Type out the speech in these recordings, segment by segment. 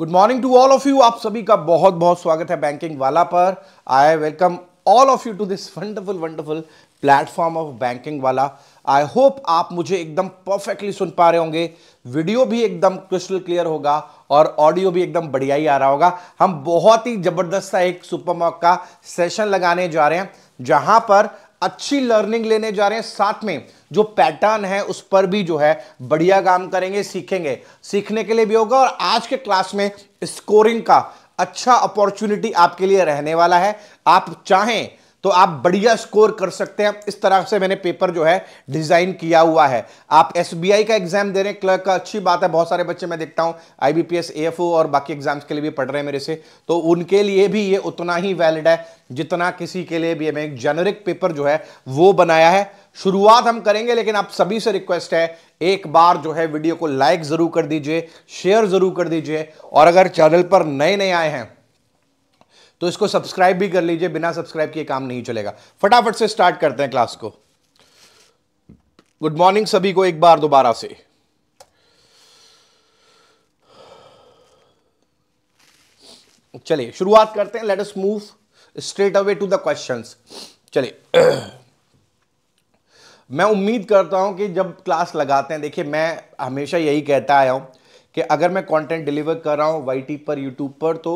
Good morning to all of you आप सभी का बहुत बहुत स्वागत है बैंकिंग वाला पर I welcome all of you to this wonderful wonderful platform of banking वाला आई होप आप मुझे एकदम परफेक्टली सुन पा रहे होंगे वीडियो भी एकदम क्रिस्टल क्लियर होगा और ऑडियो भी एकदम बढ़िया ही आ रहा होगा हम बहुत ही जबरदस्त सा एक सुपर मॉक का सेशन लगाने जा रहे हैं जहां पर अच्छी लर्निंग लेने जा रहे हैं साथ में जो पैटर्न है उस पर भी जो है बढ़िया काम करेंगे सीखेंगे सीखने के लिए भी होगा और आज के क्लास में स्कोरिंग का अच्छा अपॉर्चुनिटी आपके लिए रहने वाला है आप चाहें तो आप बढ़िया स्कोर कर सकते हैं इस तरह से मैंने पेपर जो है डिजाइन किया हुआ है आप एसबीआई का एग्जाम दे रहे हैं क्लर्क का अच्छी बात है बहुत सारे बच्चे मैं देखता हूं आईबीपीएस एएफओ और बाकी एग्जाम्स के लिए भी पढ़ रहे हैं मेरे से तो उनके लिए भी ये उतना ही वैलिड है जितना किसी के लिए भी मैं एक जेनरिक पेपर जो है वो बनाया है शुरुआत हम करेंगे लेकिन आप सभी से रिक्वेस्ट है एक बार जो है वीडियो को लाइक जरूर कर दीजिए शेयर जरूर कर दीजिए और अगर चैनल पर नए नए आए हैं तो इसको सब्सक्राइब भी कर लीजिए बिना सब्सक्राइब किए काम नहीं चलेगा फटाफट से स्टार्ट करते हैं क्लास को गुड मॉर्निंग सभी को एक बार दोबारा से चलिए शुरुआत करते हैं let us move straight away to the questions चलिए मैं उम्मीद करता हूं कि जब क्लास लगाते हैं देखिए मैं हमेशा यही कहता आया हूं कि अगर मैं कंटेंट डिलीवर कर रहा हूं वाई पर यूट्यूब पर तो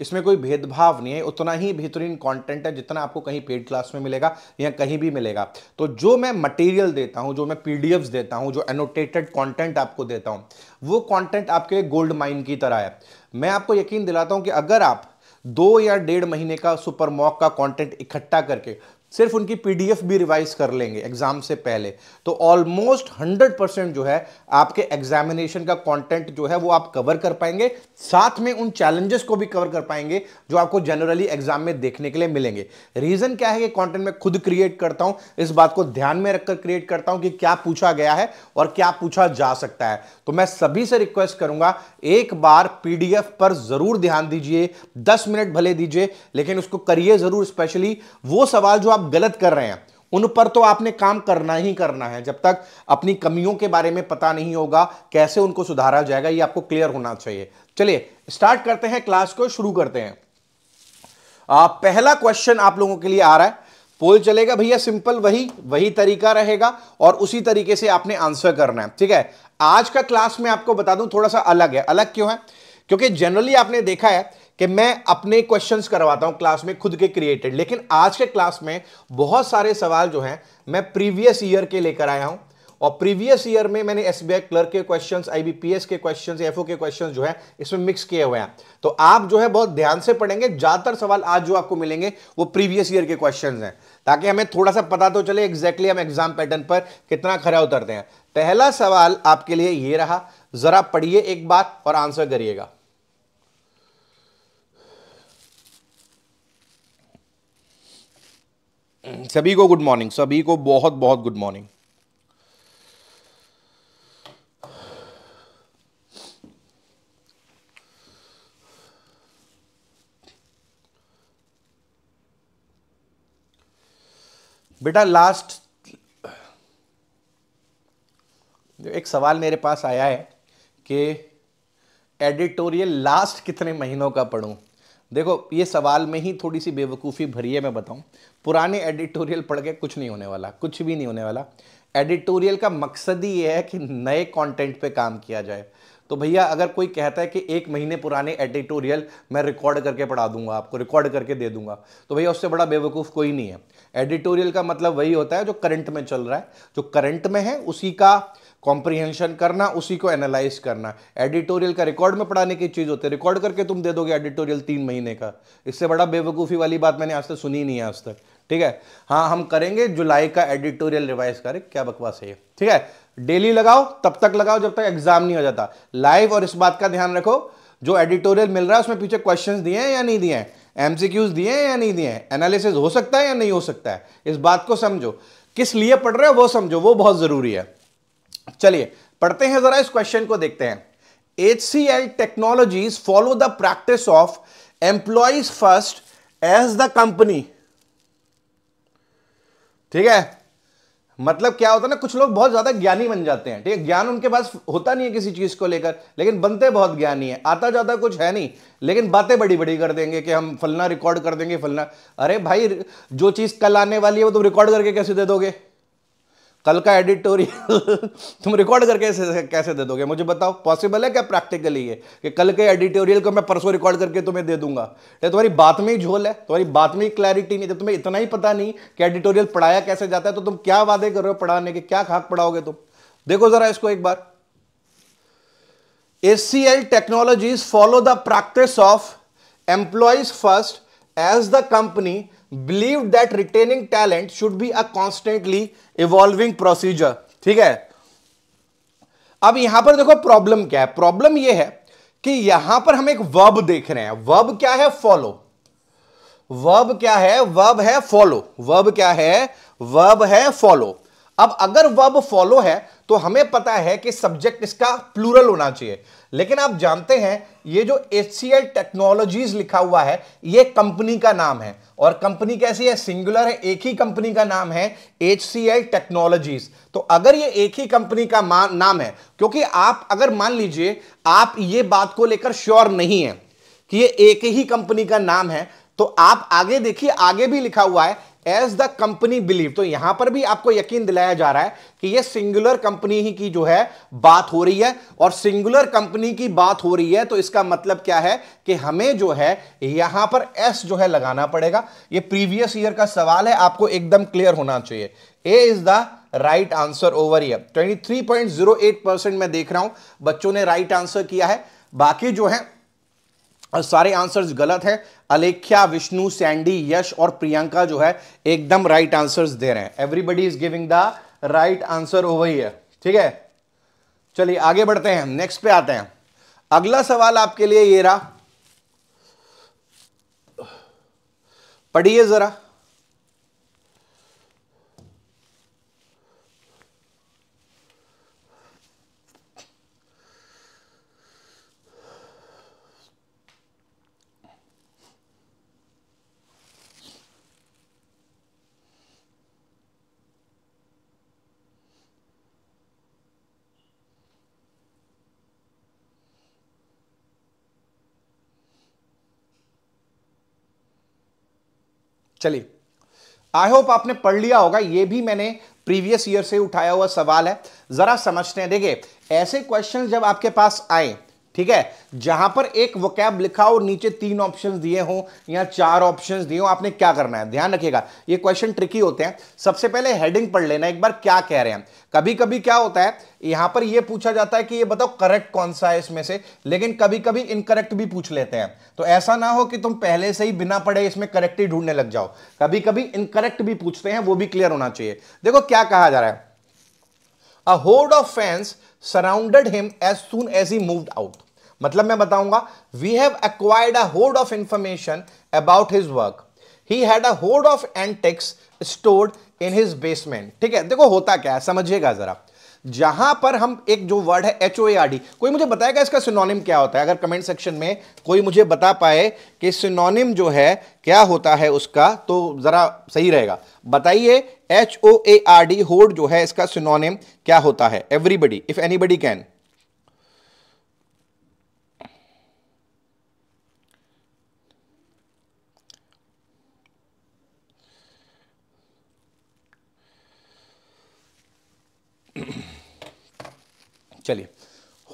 इसमें कोई भेदभाव नहीं है उतना ही बेहतरीन कंटेंट है जितना आपको कहीं पेड क्लास में मिलेगा या कहीं भी मिलेगा तो जो मैं मटेरियल देता हूँ जो मैं पीडीएफ्स देता हूँ जो एनोटेटेड कंटेंट आपको देता हूँ वो कंटेंट आपके गोल्ड माइन की तरह है मैं आपको यकीन दिलाता हूँ कि अगर आप दो या डेढ़ महीने का सुपर मॉक का कंटेंट इकट्ठा करके सिर्फ उनकी पीडीएफ भी रिवाइज कर लेंगे एग्जाम से पहले तो ऑलमोस्ट 100 परसेंट जो है आपके एग्जामिनेशन का कंटेंट जो है वो आप कवर कर पाएंगे साथ में उन चैलेंजेस को भी कवर कर पाएंगे जो आपको जनरली एग्जाम में देखने के लिए मिलेंगे रीजन क्या है कि कंटेंट मैं खुद क्रिएट करता हूं इस बात को ध्यान में रखकर क्रिएट करता हूं कि क्या पूछा गया है और क्या पूछा जा सकता है तो मैं सभी से रिक्वेस्ट करूंगा एक बार पीडीएफ पर जरूर ध्यान दीजिए दस मिनट भले दीजिए लेकिन उसको करिए जरूर स्पेशली वो सवाल जो आप गलत कर रहे हैं उन पर तो आपने काम करना ही करना है जब तक अपनी कमियों के बारे में पता नहीं होगा कैसे उनको सुधारा जाएगा ये आपको क्लियर होना चाहिए चलिए स्टार्ट करते हैं क्लास को शुरू करते हैं आ, पहला क्वेश्चन आप लोगों के लिए आ रहा है पोल चलेगा भैया सिंपल वही वही तरीका रहेगा और उसी तरीके से आपने आंसर करना है ठीक है आज का क्लास में आपको बता दूं थोड़ा सा अलग है अलग क्यों है क्योंकि जनरली आपने देखा है कि मैं अपने क्वेश्चंस करवाता हूं क्लास में खुद के क्रिएटेड लेकिन आज के क्लास में बहुत सारे सवाल जो हैं मैं प्रीवियस ईयर के लेकर आया हूं और प्रीवियस ईयर में मैंने एस क्लर्क के क्वेश्चन आई के क्वेश्चन एफ के क्वेश्चन जो है इसमें मिक्स किए हुए हैं तो आप जो है बहुत ध्यान से पढ़ेंगे ज्यादातर सवाल आज जो आपको मिलेंगे वो प्रीवियस ईयर के क्वेश्चन हैं ताकि हमें थोड़ा सा पता तो चले एग्जैक्टली हम एग्जाम पैटर्न पर कितना खरा उतरते हैं पहला सवाल आपके लिए ये रहा जरा पढ़िए एक बात और आंसर करिएगा सभी को गुड मॉर्निंग सभी को बहुत बहुत गुड मॉर्निंग बेटा लास्ट एक सवाल मेरे पास आया है कि एडिटोरियल लास्ट कितने महीनों का पढ़ूं देखो ये सवाल में ही थोड़ी सी बेवकूफ़ी भरी है मैं बताऊं पुराने एडिटोरियल पढ़ के कुछ नहीं होने वाला कुछ भी नहीं होने वाला एडिटोरियल का मकसद ही ये है कि नए कंटेंट पे काम किया जाए तो भैया अगर कोई कहता है कि एक महीने पुराने एडिटोरियल मैं रिकॉर्ड करके पढ़ा दूंगा आपको रिकॉर्ड करके दे दूंगा तो भैया उससे बड़ा बेवकूफ़ कोई नहीं है एडिटोरियल का मतलब वही होता है जो करंट में चल रहा है जो करंट में है उसी का कॉम्प्रीहेंशन करना उसी को एनालाइज करना एडिटोरियल का रिकॉर्ड में पढ़ाने की चीज़ होती है रिकॉर्ड करके तुम दे दोगे एडिटोरियल तीन महीने का इससे बड़ा बेवकूफ़ी वाली बात मैंने आज तक सुनी नहीं है आज तक ठीक है हाँ हम करेंगे जुलाई का एडिटोरियल रिवाइज करें क्या बकवास है ठीक है डेली लगाओ तब तक लगाओ जब तक एग्जाम नहीं हो जाता लाइव और इस बात का ध्यान रखो जो एडिटोरियल मिल रहा है उसमें पीछे क्वेश्चन दिए हैं या नहीं दिए हैं एमसीक्यूज दिए हैं या नहीं दिए हैं एनालिसिस हो सकता है या नहीं हो सकता है इस बात को समझो किस लिए पढ़ रहे हो वो समझो वो बहुत ज़रूरी है चलिए पढ़ते हैं जरा इस क्वेश्चन को देखते हैं H C L technologies follow the practice of employees first as the company ठीक है मतलब क्या होता है ना कुछ लोग बहुत ज्यादा ज्ञानी बन जाते हैं ठीक है ज्ञान उनके पास होता नहीं है किसी चीज को लेकर लेकिन बनते बहुत ज्ञानी है आता जाता कुछ है नहीं लेकिन बातें बड़ी बड़ी कर देंगे कि हम फलना रिकॉर्ड कर देंगे फलना अरे भाई जो चीज कल आने वाली है वो तुम रिकॉर्ड करके कैसे दे दोगे कल का एडिटोरियल तुम रिकॉर्ड करके कैसे कैसे दे दोगे मुझे बताओ पॉसिबल है क्या प्रैक्टिकली ये कि कल के एडिटोरियल को मैं परसों रिकॉर्ड करके तुम्हें दे दूंगा या तुम्हारी बात में ही झोल है तुम्हारी बात में ही क्लैरिटी नहीं है तो तुम्हें इतना ही पता नहीं कि एडिटोरियल पढ़ाया कैसे जाता है तो तुम क्या वादे कर रहे हो पढ़ाने के क्या खाक पढ़ाओगे तुम देखो जरा इसको एक बार C L technologies follow the practice of employees first as the company believe that retaining talent should be a constantly evolving procedure ठीक है अब यहां पर देखो प्रॉब्लम क्या है प्रॉब्लम यह है कि यहां पर हम एक वर्ब देख रहे हैं वर्ब क्या है फॉलो वर्ब क्या है वर्ब है फॉलो वर्ब क्या है वर्ब है फॉलो अब अगर वर्ब फॉलो है तो हमें पता है कि सब्जेक्ट इसका प्लूरल होना चाहिए लेकिन आप जानते हैं ये जो एच टेक्नोलॉजीज लिखा हुआ है ये कंपनी का नाम है और कंपनी कैसी है सिंगुलर है एक ही कंपनी का नाम है एच सी एल टेक्नोलॉजीज तो अगर ये एक ही कंपनी का नाम है क्योंकि आप अगर मान लीजिए आप ये बात को लेकर श्योर नहीं है कि ये एक ही कंपनी का नाम है तो आप आगे देखिए आगे भी लिखा हुआ है एज द कंपनी बिलीव तो यहां पर भी आपको यकीन दिलाया जा रहा है कि ये सिंगुलर कंपनी ही की जो है बात हो रही है और सिंगुलर कंपनी की बात हो रही है तो इसका मतलब क्या है कि हमें जो है यहां पर एस जो है लगाना पड़ेगा ये प्रीवियस ईयर का सवाल है आपको एकदम क्लियर होना चाहिए A is the right answer over here 23.08 percent मैं देख रहा हूं बच्चों ने राइट right आंसर किया है बाकी जो है और सारे आंसर्स गलत हैं अलेख्या विष्णु सैंडी यश और प्रियंका जो है एकदम राइट आंसर्स दे रहे हैं everybody is giving the right answer over ही ठीक है चलिए आगे बढ़ते हैं नेक्स्ट पे आते हैं अगला सवाल आपके लिए ये रहा पढ़िए जरा चलिए आई होप आपने पढ़ लिया होगा ये भी मैंने प्रीवियस ईयर से उठाया हुआ सवाल है जरा समझते हैं देखिए ऐसे क्वेश्चन जब आपके पास आए ठीक है जहां पर एक वोकैब लिखा हो नीचे तीन ऑप्शंस दिए हो या चार ऑप्शंस दिए हो आपने क्या करना है ध्यान रखिएगा ये क्वेश्चन ट्रिकी होते हैं सबसे पहले हेडिंग पढ़ लेना एक बार क्या कह रहे हैं कभी कभी क्या होता है यहां पर ये पूछा जाता है कि ये बताओ करेक्ट कौन सा है इसमें से लेकिन कभी कभी इनकरेक्ट भी पूछ लेते हैं तो ऐसा ना हो कि तुम पहले से ही बिना पढ़े इसमें करेक्ट ही ढूंढने लग जाओ कभी कभी इनकरेक्ट भी पूछते हैं वो भी क्लियर होना चाहिए देखो क्या कहा जा रहा है a horde of fans surrounded him as soon as he moved out मतलब मैं बताऊंगा we have acquired a horde of information about his work he had a horde of antics stored in his basement ठीक है देखो होता क्या है समझिएगा जरा जहां पर हम एक जो वर्ड है H O A R D कोई मुझे बताएगा इसका सिनोनिम क्या होता है अगर कमेंट सेक्शन में कोई मुझे बता पाए कि सिनोनिम जो है क्या होता है उसका तो ज़रा सही रहेगा बताइए H O A R D horde जो है इसका सिनोनिम क्या होता है एवरीबडी इफ एनीबडी कैन चलिए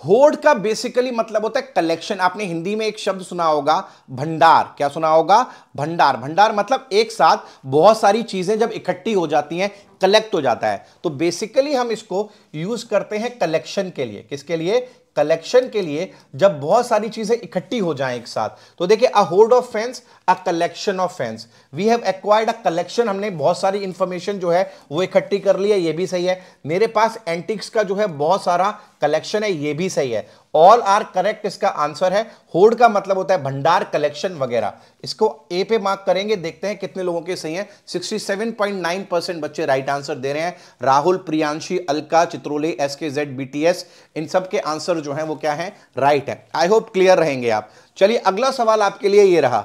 होर्ड का बेसिकली मतलब होता है कलेक्शन आपने हिंदी में एक शब्द सुना होगा भंडार क्या सुना होगा भंडार भंडार मतलब एक साथ बहुत सारी चीजें जब इकट्ठी हो जाती हैं कलेक्ट हो जाता है तो बेसिकली हम इसको यूज करते हैं कलेक्शन के लिए किसके लिए कलेक्शन के लिए जब बहुत सारी चीजें इकट्ठी हो जाएं एक साथ तो देखिए a horde of fans a collection of fans we have acquired a collection हमने बहुत सारी इंफॉर्मेशन जो है वो इकट्ठी कर ली है ये भी सही है मेरे पास एंटिक्स का जो है बहुत सारा कलेक्शन है ये भी सही है ऑल आर करेक्ट इसका आंसर है होड का मतलब होता है भंडार कलेक्शन वगैरह इसको ए पे मार्क करेंगे देखते हैं कितने लोगों के सही है 67.9 परसेंट बच्चे राइट आंसर दे रहे हैं Rahul Priyanshi Alka Chitrole S K Z B T S इन सब के आंसर जो है वो क्या है राइट है आई होप क्लियर रहेंगे आप चलिए अगला सवाल आपके लिए ये रहा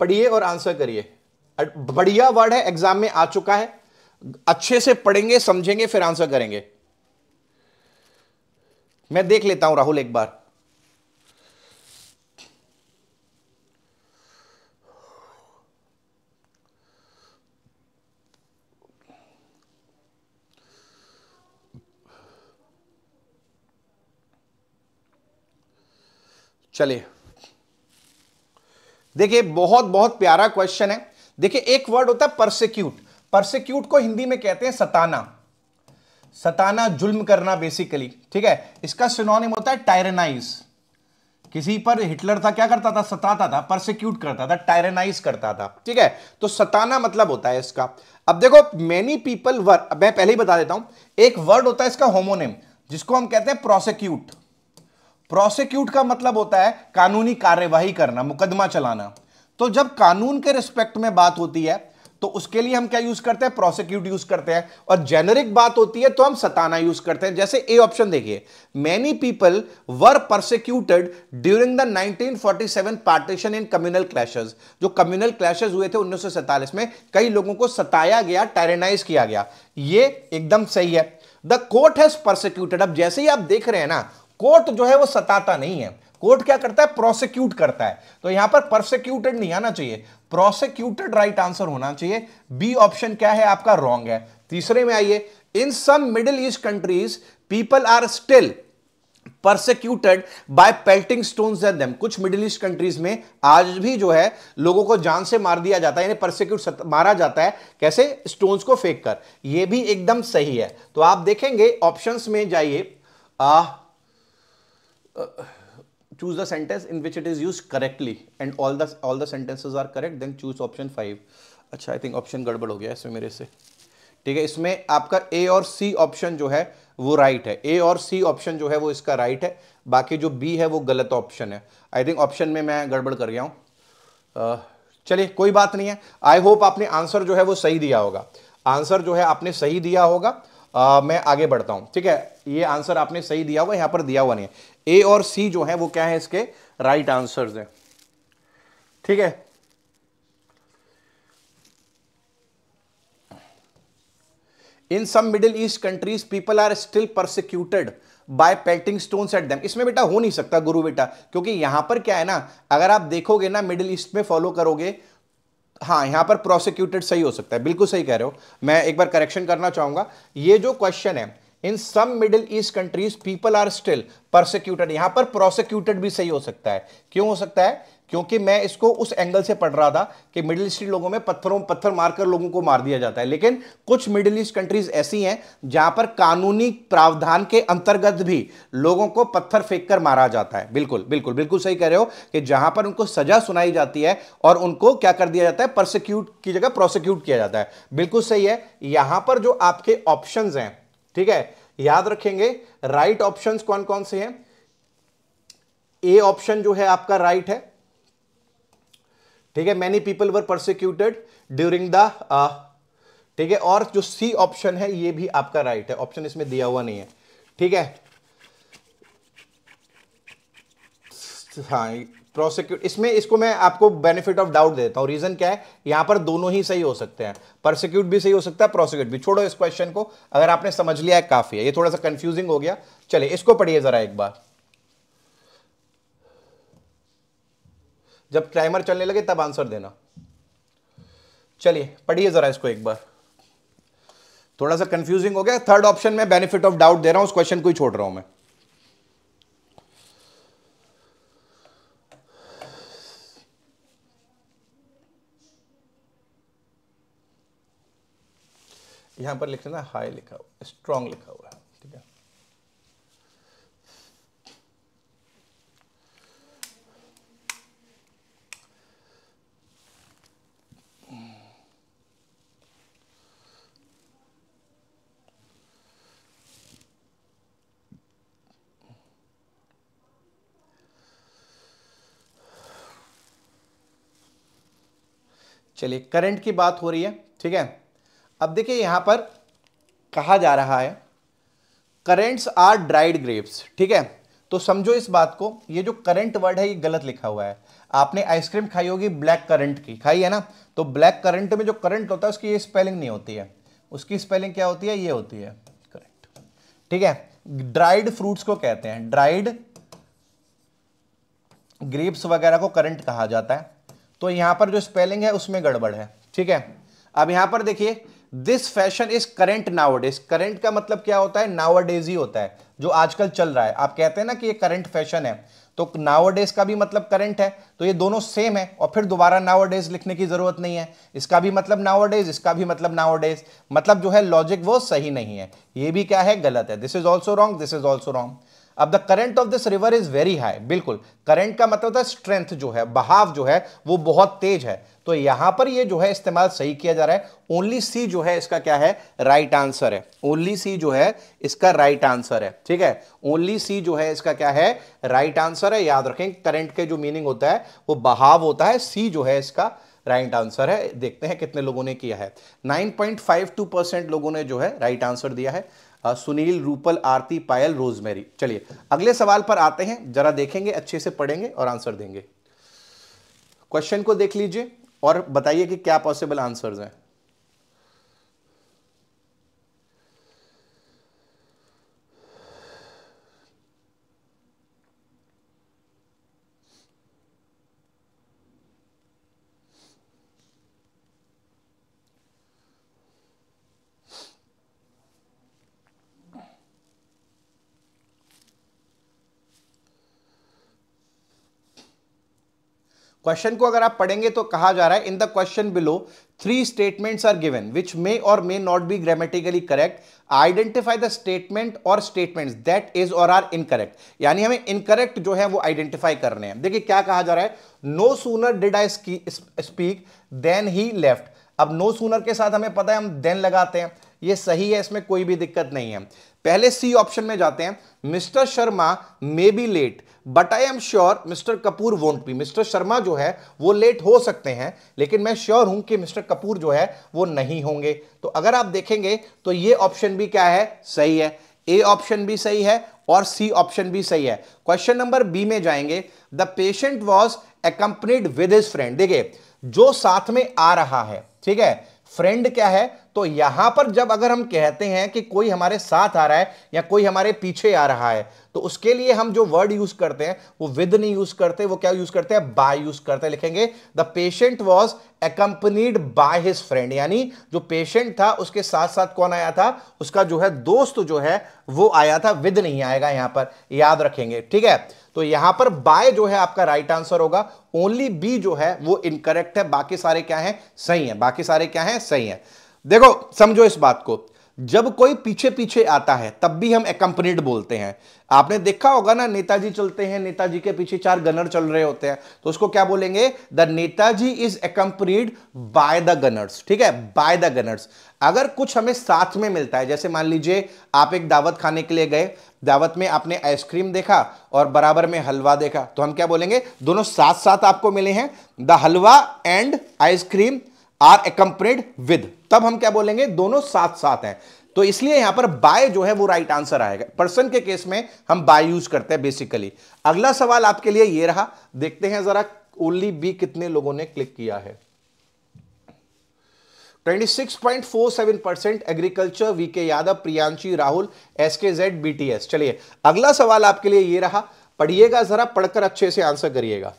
पढ़िए और आंसर करिए बढ़िया वर्ड है एग्जाम में आ चुका है अच्छे से पढ़ेंगे समझेंगे फिर आंसर करेंगे मैं देख लेता हूं राहुल एक बार चलिए देखिए बहुत बहुत प्यारा क्वेश्चन है देखिए एक वर्ड होता है परसिक्यूट परसिक्यूट को हिंदी में कहते हैं सताना सताना जुल्म करना बेसिकली ठीक है इसका सिनोनिम होता है टायरनाइज किसी पर हिटलर था क्या करता था सताता था परसिक्यूट करता था टायरनाइज करता था ठीक है तो सताना मतलब होता है इसका अब देखो मेनी पीपल वर मैं पहले ही बता देता हूं एक वर्ड होता है इसका होमोनिम जिसको हम कहते हैं प्रोसिक्यूट प्रोसिक्यूट का मतलब होता है कानूनी कार्यवाही करना मुकदमा चलाना तो जब कानून के रिस्पेक्ट में बात होती है तो उसके लिए हम क्या यूज करते हैं प्रोसिक्यूट यूज करते हैं और जेनरिक बात होती है तो हम सताना यूज करते हैं जैसे ए ऑप्शन देखिए many people were prosecuted during the 1947 partition in communal clashes जो कम्युनल क्लैशेस हुए थे उन्नीस में कई लोगों को सताया गया टेरेनाइज किया गया ये एकदम सही है द कोर्ट हैज प्रोसिक्यूटेड अब जैसे ही आप देख रहे हैं ना कोर्ट जो है वो सताता नहीं है कोर्ट क्या करता है प्रोसिक्यूट करता है तो यहां पर प्रोसिक्यूटेड नहीं आना चाहिए प्रोसिक्यूटेड राइट आंसर होना चाहिए बी ऑप्शन क्या है आपका रॉन्ग है तीसरे में आइए in some Middle East countries people are still persecuted by pelting stone at कुछ मिडिल ईस्ट कंट्रीज में आज भी जो है लोगों को जान से मार दिया जाता है यानी मारा जाता है कैसे स्टोन को फेंक कर यह भी एकदम सही है तो आप देखेंगे ऑप्शन में जाइए आ, आ, choose the sentence in which it is used correctly and all the all the sentences are correct then choose option 5 अच्छा आई थिंक ऑप्शन गड़बड़ हो गया इसमें मेरे से ठीक है इसमें आपका ए और सी ऑप्शन जो है वो राइट right है ए और सी ऑप्शन जो है वो इसका राइट right है बाकी जो बी है वो गलत ऑप्शन है आई थिंक ऑप्शन में मैं गड़बड़ कर गया हूँ चलिए कोई बात नहीं है आई होप आपने आंसर जो है वो सही दिया होगा आंसर जो है आपने सही दिया होगा आ, मैं आगे बढ़ता हूँ ठीक है ये आंसर आपने सही दिया हुआ यहाँ पर दिया हुआ नहीं है ए और सी जो है वो क्या है इसके राइट आंसर्स हैं ठीक है in some Middle East countries people are still persecuted by pelting stone at दम इसमें बेटा हो नहीं सकता गुरु बेटा क्योंकि यहां पर क्या है ना अगर आप देखोगे ना मिडिल ईस्ट में फॉलो करोगे हाँ यहां पर प्रोसिक्यूटेड सही हो सकता है बिल्कुल सही कह रहे हो मैं एक बार करेक्शन करना चाहूंगा ये जो क्वेश्चन है in some Middle East countries people are still prosecuted यहां पर प्रोसिक्यूटेड भी सही हो सकता है क्यों हो सकता है क्योंकि मैं इसको उस एंगल से पढ़ रहा था कि मिडिल ईस्ट लोगों में पत्थरों पत्थर मारकर लोगों को मार दिया जाता है लेकिन कुछ मिडिल ईस्ट कंट्रीज ऐसी हैं जहां पर कानूनी प्रावधान के अंतर्गत भी लोगों को पत्थर फेंक कर मारा जाता है बिल्कुल बिल्कुल बिल्कुल सही कह रहे हो कि जहां पर उनको सजा सुनाई जाती है और उनको क्या कर दिया जाता है प्रोसिक्यूट की जगह प्रोसिक्यूट किया जाता है बिल्कुल सही है यहां पर जो आपके ऑप्शन हैं ठीक है याद रखेंगे राइट ऑप्शन कौन कौन से हैं ए ऑप्शन जो है आपका राइट right है ठीक है many people were persecuted during the ठीक है और जो सी ऑप्शन है ये भी आपका राइट right है ऑप्शन इसमें दिया हुआ नहीं है ठीक है हाँ प्रोसिक्यूट इसमें इसको मैं आपको बेनिफिट ऑफ डाउट देता हूं रीजन क्या है यहां पर दोनों ही सही हो सकते हैं प्रोसिक्यूट भी सही हो सकता है प्रोसिक्यूट भी छोड़ो इस क्वेश्चन को अगर आपने समझ लिया है काफी है ये थोड़ा सा कंफ्यूजिंग हो गया चलिए इसको पढ़िए जरा एक बार जब टाइमर चलने लगे तब आंसर देना चलिए पढ़िए जरा इसको एक बार थोड़ा सा कंफ्यूजिंग हो गया थर्ड ऑप्शन में बेनिफिट ऑफ डाउट दे रहा हूं उस क्वेश्चन को ही छोड़ रहा हूं मैं यहाँ पर लिख लेना हाई लिखा हुआ स्ट्रांग लिखा हुआ है ठीक है चलिए करंट की बात हो रही है ठीक है अब देखिए यहां पर कहा जा रहा है करेंट्स आर ड्राइड ग्रेप्स ठीक है तो समझो इस बात को ये जो करंट वर्ड है ये गलत लिखा हुआ है आपने आइसक्रीम खाई होगी ब्लैक करंट की खाई है ना तो ब्लैक करंट में जो करंट होता है उसकी ये स्पेलिंग नहीं होती है उसकी स्पेलिंग क्या होती है ये होती है करंट ठीक है ड्राइड फ्रूट्स को कहते हैं ड्राइड ग्रेप्स वगैरह को करंट कहा जाता है तो यहां पर जो स्पेलिंग है उसमें गड़बड़ है ठीक है अब यहां पर देखिए this fashion is current nowadays current का मतलब क्या होता है नावडेज ही होता है जो आजकल चल रहा है आप कहते हैं ना कि ये करंट फैशन है तो नावडेज का भी मतलब करंट है तो ये दोनों सेम है और फिर दोबारा नावडेज लिखने की जरूरत नहीं है इसका भी मतलब नावडेज इसका भी मतलब नावडेज मतलब जो है लॉजिक वो सही नहीं है ये भी क्या है गलत है this is also wrong this is also wrong अब the current of this river is very high बिल्कुल करंट का मतलब था स्ट्रेंथ जो है बहाव जो है वो बहुत तेज है तो यहां पर ये जो है इस्तेमाल सही किया जा रहा है ओनली सी जो है इसका क्या है राइट right आंसर है ओनली सी जो है इसका राइट right आंसर है ठीक है ओनली सी जो है इसका क्या है राइट right आंसर है याद रखें करंट के जो मीनिंग होता है वो बहाव होता है सी जो है इसका राइट right आंसर है देखते हैं कितने लोगों ने किया है नाइन परसेंट लोगों ने जो है राइट right आंसर दिया है सुनील रूपल आरती पायल रोजमेरी चलिए अगले सवाल पर आते हैं जरा देखेंगे अच्छे से पढ़ेंगे और आंसर देंगे क्वेश्चन को देख लीजिए और बताइए कि क्या पॉसिबल आंसर्स हैं क्वेश्चन को अगर आप पढ़ेंगे तो कहा जा रहा है in the question below three statements are given which may or may not be grammatically correct identify the statement or statements that is or are incorrect यानी हमें इनकरेक्ट जो है वो आइडेंटिफाई करने हैं देखिए क्या कहा जा रहा है no sooner did I speak then he left अब नो no सूनर के साथ हमें पता है हम देन लगाते हैं ये सही है इसमें कोई भी दिक्कत नहीं है पहले सी ऑप्शन में जाते हैं mister Sharma may be late but I am sure mister Kapoor won't be mister Sharma जो है वो लेट हो सकते हैं लेकिन मैं श्योर हूं कि मिस्टर कपूर जो है वो नहीं होंगे तो अगर आप देखेंगे तो ये ऑप्शन भी क्या है सही है ए ऑप्शन भी सही है और सी ऑप्शन भी सही है क्वेश्चन नंबर बी में जाएंगे the patient was accompanied with his friend देखिए जो साथ में आ रहा है ठीक है फ्रेंड क्या है तो यहां पर जब अगर हम कहते हैं कि कोई हमारे साथ आ रहा है या कोई हमारे पीछे आ रहा है तो उसके लिए हम जो वर्ड यूज करते हैं वो विद नहीं यूज करते वो क्या यूज करते हैं बाय यूज करते हैं लिखेंगे the patient was accompanied by his friend यानी जो पेशेंट था उसके साथ साथ कौन आया था उसका जो है दोस्त जो है वो आया था विद नहीं आएगा यहां पर याद रखेंगे ठीक है तो यहां पर बाय जो है आपका राइट आंसर होगा ओनली बी जो है वो इनकरेक्ट है बाकी सारे क्या है सही है बाकी सारे क्या है सही है देखो समझो इस बात को जब कोई पीछे पीछे आता है तब भी हम एकम्पनीड बोलते हैं आपने देखा होगा ना नेताजी चलते हैं नेताजी के पीछे चार गनर चल रहे होते हैं तो उसको क्या बोलेंगे the Netaji is accompanied by the gunners ठीक है बाय द गनर्स अगर कुछ हमें साथ में मिलता है जैसे मान लीजिए आप एक दावत खाने के लिए गए दावत में आपने आइसक्रीम देखा और बराबर में हलवा देखा तो हम क्या बोलेंगे दोनों साथ साथ आपको मिले हैं the halwa and ice cream are accompanied with तब हम क्या बोलेंगे दोनों साथ साथ हैं तो इसलिए यहां पर बाय जो है वो राइट आंसर आएगा पर्सन के केस में हम बाय यूज करते हैं बेसिकली अगला सवाल आपके लिए ये रहा देखते हैं जरा ओनली बी कितने लोगों ने क्लिक किया है 26.47 percent agriculture V K Yadav Priyanshi Rahul S K Z BTS चलिए अगला सवाल आपके लिए ये रहा पढ़िएगा जरा पढ़कर अच्छे से आंसर करिएगा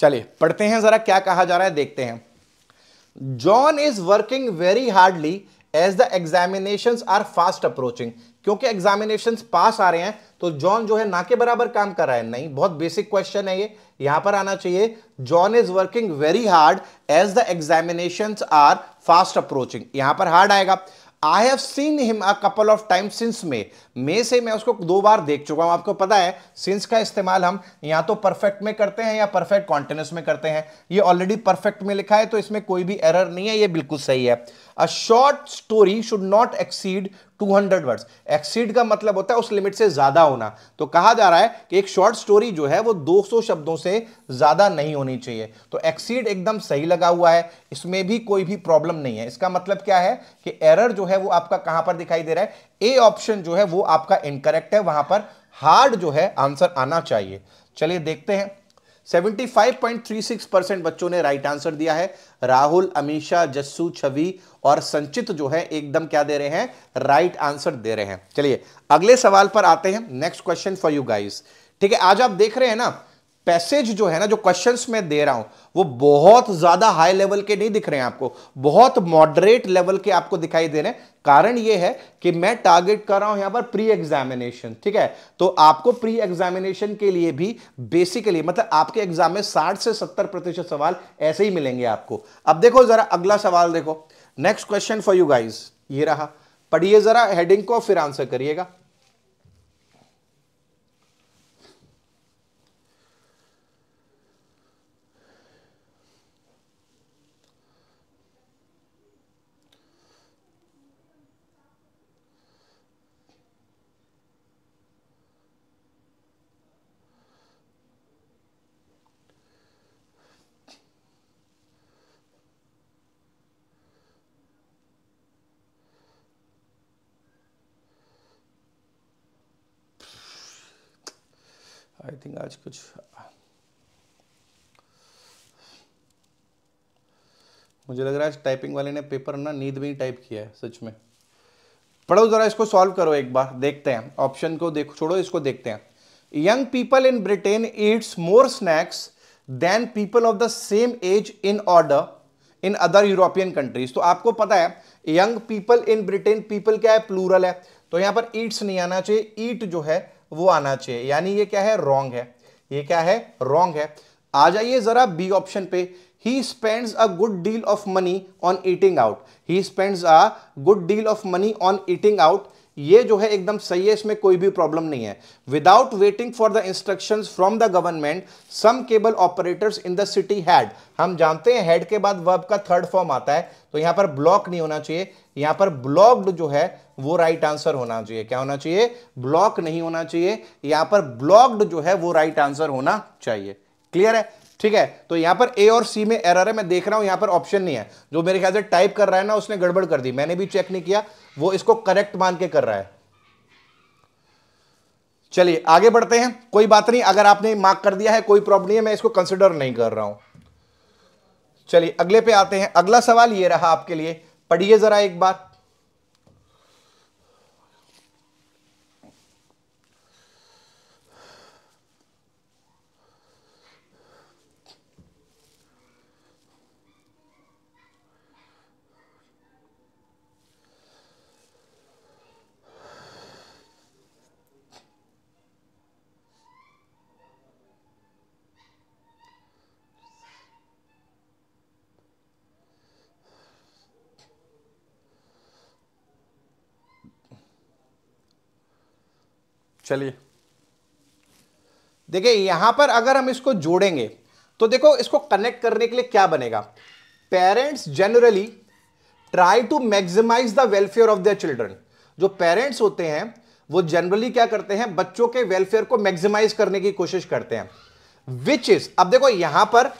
चलिए पढ़ते हैं जरा क्या कहा जा रहा है देखते हैं John is working very hardly as the examination are fast approaching क्योंकि एग्जामिनेशन पास आ रहे हैं तो जॉन जो है ना के बराबर काम कर रहा है नहीं बहुत बेसिक क्वेश्चन है ये यहां पर आना चाहिए John is working very hard as the examination are fast approaching यहां पर हार्ड आएगा I have seen him a couple of time since May मे से मैं उसको दो बार देख चुका हूं आपको पता है सिंस का इस्तेमाल हम या तो परफेक्ट में करते हैं या परफेक्ट कॉन्टिन्यूस में करते हैं ये ऑलरेडी परफेक्ट में लिखा है तो इसमें कोई भी एरर नहीं है ये बिल्कुल सही है a short story should not exceed 200 words exceed का मतलब होता है उस लिमिट से ज़्यादा होना तो कहा जा रहा है कि एक शॉर्ट स्टोरी जो है वो 200 शब्दों से ज़्यादा नहीं होनी चाहिए तो एक्सीड एकदम सही लगा हुआ है इसमें भी कोई भी प्रॉब्लम नहीं है इसका मतलब क्या है कि एरर जो है वो आपका कहां पर दिखाई दे रहा है ए ऑप्शन जो है वो आपका इनकरेक्ट है वहां पर हार्ड जो है आंसर आना चाहिए चलिए देखते हैं 75.36 परसेंट बच्चों ने राइट आंसर दिया है राहुल अमीशा जस्सू छवि और संचित जो है एकदम क्या दे रहे हैं राइट आंसर दे रहे हैं चलिए अगले सवाल पर आते हैं next question for you guys ठीक है आज आप देख रहे हैं ना पैसेज जो है ना जो क्वेश्चंस में दे रहा हूं वो बहुत ज्यादा हाई लेवल के नहीं दिख रहे हैं आपको बहुत मॉडरेट लेवल के आपको दिखाई दे रहे हैं कारण ये है कि मैं टारगेट कर रहा हूं यहां पर प्री एग्जामिनेशन ठीक है तो आपको प्री एग्जामिनेशन के लिए भी बेसिकली मतलब आपके एग्जाम में 60 से 70 प्रतिशत सवाल ऐसे ही मिलेंगे आपको अब देखो जरा अगला सवाल देखो next question for you guys ये रहा पढ़िए जरा हेडिंग को फिर आंसर करिएगा थिंक आज कुछ मुझे लग रहा है टाइपिंग वाले ने पेपर ना नींद में ही टाइप किया है सच में पढ़ो जरा इसको सॉल्व करो एक बार देखते हैं ऑप्शन को देखो छोड़ो इसको देखते हैं young people in Britain eats more snacks than people of the same age in order in other European countries तो आपको पता है young people in Britain people क्या है प्लूरल है तो यहां पर ईट्स नहीं आना चाहिए ईट जो है वो आना चाहिए यानी ये क्या है रॉन्ग है ये क्या है रॉन्ग है आ जाइए जरा बी ऑप्शन पे he spends a good deal of money on eating out he spends a good deal of money on eating out ये जो है एकदम सही है इसमें कोई भी प्रॉब्लम नहीं है without waiting for the instruction from the government some cable operators in the city had हम जानते हैं हेड के बाद वर्ब का थर्ड फॉर्म आता है तो यहां पर ब्लॉक नहीं होना चाहिए यहां पर ब्लॉक्ड जो है वो राइट right आंसर होना चाहिए क्या होना चाहिए ब्लॉक नहीं होना चाहिए यहां पर ब्लॉक्ड जो है वो राइट right आंसर होना चाहिए क्लियर है ठीक है तो यहां पर ए और सी में एरर है मैं देख रहा हूं यहां पर ऑप्शन नहीं है जो मेरे ख्याल से टाइप कर रहा है ना उसने गड़बड़ कर दी मैंने भी चेक नहीं किया वो इसको करेक्ट मान के कर रहा है चलिए आगे बढ़ते हैं कोई बात नहीं अगर आपने मार्क कर दिया है कोई प्रॉब्लम नहीं है मैं इसको कंसिडर नहीं कर रहा हूं चलिए अगले पे आते हैं अगला सवाल ये रहा आपके लिए पढ़िए जरा एक बार चलिए देखिए यहां पर अगर हम इसको जोड़ेंगे तो देखो इसको कनेक्ट करने के लिए क्या बनेगा parents generally try to maximise the welfare of their children जो पेरेंट्स होते हैं वो जनरली क्या करते हैं बच्चों के वेलफेयर को मैक्सिमाइज करने की कोशिश करते हैं विच इज अब देखो यहां पर